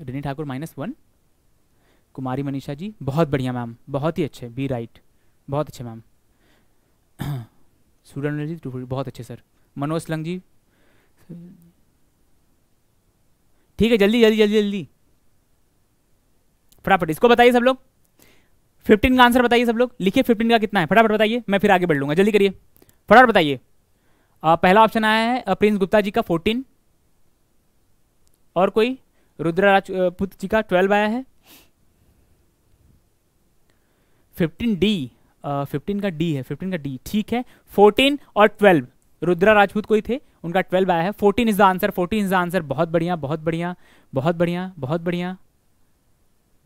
रिनी ठाकुर माइनस वन कुमारी मनीषा जी बहुत बढ़िया मैम बहुत ही अच्छे बी राइट बहुत अच्छे मैम सूर्य जी तो बहुत अच्छे सर मनोज लंग जी ठीक है जल्दी जल्दी जल्दी जल्दी फटाफट इसको बताइए सब लोग फिफ्टीन का आंसर बताइए सब लोग लिखिए फिफ्टीन का कितना है फटाफट बताइए मैं फिर आगे बढ़ लूंगा जल्दी करिए फटाफट बताइए पहला ऑप्शन आया है प्रिंस गुप्ता जी का फोर्टीन और कोई रुद्राज पुत जी का ट्वेल्व आया है फिफ्टीन डी फिफ्टीन का डी है फिफ्टीन का डी ठीक है फोर्टीन और ट्वेल्व रुद्रा राजपूत कोई थे उनका ट्वेल्व आया है fourteen is the answer fourteen is the answer बहुत बढ़िया बहुत बढ़िया बहुत बढ़िया बहुत बढ़िया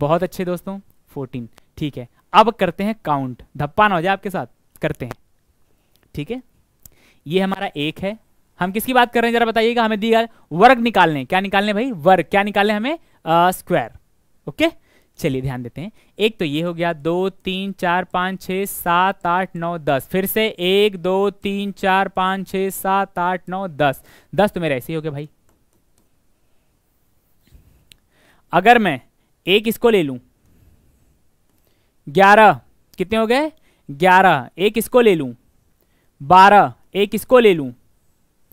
बहुत अच्छे दोस्तों फोर्टीन ठीक है अब करते हैं काउंट धप्पा ना हो जाए आपके साथ करते हैं ठीक है ये हमारा एक है हम किसकी बात कर रहे हैं जरा बताइएगा हमें दी वर्ग निकालने क्या निकालने भाई वर्ग क्या निकालने हमें स्क्वायर ओके चलिए ध्यान देते हैं एक तो ये हो गया दो तीन चार पाँच छः सात आठ नौ दस फिर से एक दो तीन चार पाँच छः सात आठ नौ दस दस तो मेरे ऐसे ही हो गया भाई अगर मैं एक इसको ले लूँ ग्यारह कितने हो गए ग्यारह एक इसको ले लूँ बारह एक इसको ले लूँ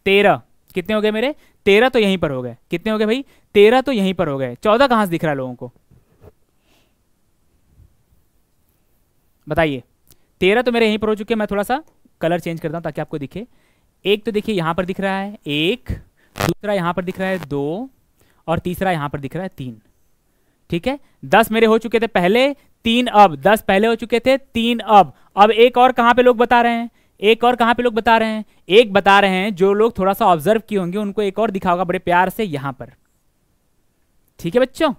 तेरह कितने हो गए मेरे तेरह तो यहीं पर हो गए कितने हो गए भाई तेरह तो यहीं पर हो गए चौदह कहाँ से दिख रहा है लोगों को बताइए तेरह तो मेरे यहीं पर हो चुके हैं मैं थोड़ा सा कलर चेंज करता हूँ ताकि आपको दिखे एक तो देखिए यहाँ पर दिख रहा है एक दूसरा यहाँ पर दिख रहा है दो और तीसरा यहाँ पर दिख रहा है तीन ठीक है दस मेरे हो चुके थे पहले तीन अब दस पहले हो चुके थे तीन अब अब एक और कहाँ पे लोग बता रहे हैं एक और कहाँ पे लोग बता रहे हैं एक बता रहे हैं जो लोग थोड़ा सा ऑब्जर्व किए होंगे उनको एक और दिखा होगा बड़े प्यार से यहाँ पर ठीक है बच्चों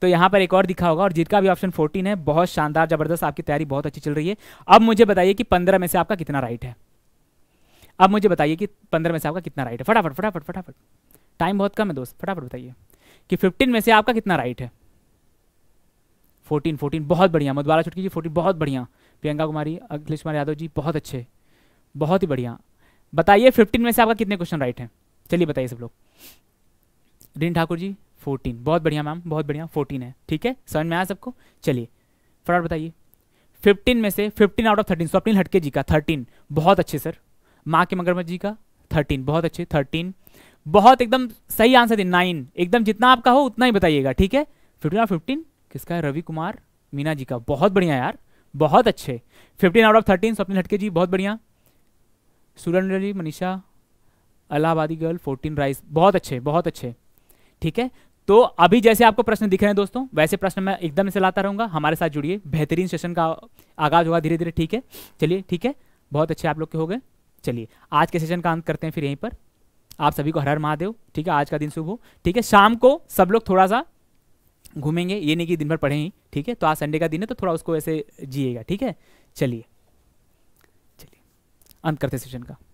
तो यहाँ पर एक और दिखा होगा और जिसका भी ऑप्शन फोर्टीन है बहुत शानदार जबरदस्त आपकी तैयारी बहुत अच्छी चल रही है अब मुझे बताइए कि पंद्रह में से आपका कितना राइट है अब मुझे बताइए कि पंद्रह में से आपका कितना राइट है फटाफट फटाफट फटाफट टाइम बहुत कम है दोस्त फटाफट बताइए कि फिफ्टीन में से आपका कितना राइट है फोर्टीन फोर्टीन बहुत बढ़िया मधुबाला छुटकी जी फोर्टीन बहुत बढ़िया प्रियंका कुमारी अखिलेश कुमार यादव जी बहुत अच्छे बहुत ही बढ़िया बताइए फिफ्टीन में से आपका कितने क्वेश्चन राइट हैं चलिए बताइए सब लोग रिन ठाकुर जी फोर्टीन बहुत बढ़िया मैम बहुत बढ़िया फोर्टीन है ठीक है समझ में आया सबको चलिए फटाफट बताइए फिफ्टीन में से fifteen out of thirteen Swapnil Hatke ji का थर्टीन बहुत अच्छे सर माँ के मगरमत जी का थर्टीन बहुत अच्छे थर्टीन बहुत एकदम सही आंसर है नाइन एकदम जितना आपका हो उतना ही बताइएगा ठीक है फिफ्टीन ऑफ फिफ्टीन किसका है रवि कुमार मीना जी का बहुत बढ़िया यार बहुत अच्छे fifteen out of thirteen Swapnil Hatke ji बहुत बढ़िया Surendra ji Manisha Allahabadi girl fourteen rice बहुत अच्छे बहुत अच्छे ठीक है तो अभी जैसे आपको प्रश्न दिख रहे हैं दोस्तों वैसे प्रश्न मैं एकदम से लाता रहूंगा हमारे साथ जुड़िए बेहतरीन सेशन का आगाज होगा धीरे धीरे ठीक है चलिए ठीक है बहुत अच्छे आप लोग के हो गए चलिए आज के सेशन का अंत करते हैं फिर यहीं पर आप सभी को हर हर महादेव ठीक है आज का दिन शुभ हो ठीक है शाम को सब लोग थोड़ा सा घूमेंगे ये नहीं कि दिन भर पढ़े ही ठीक है तो आज संडे का दिन है तो थोड़ा उसको ऐसे जिएगा ठीक है चलिए चलिए अंत करते सेशन का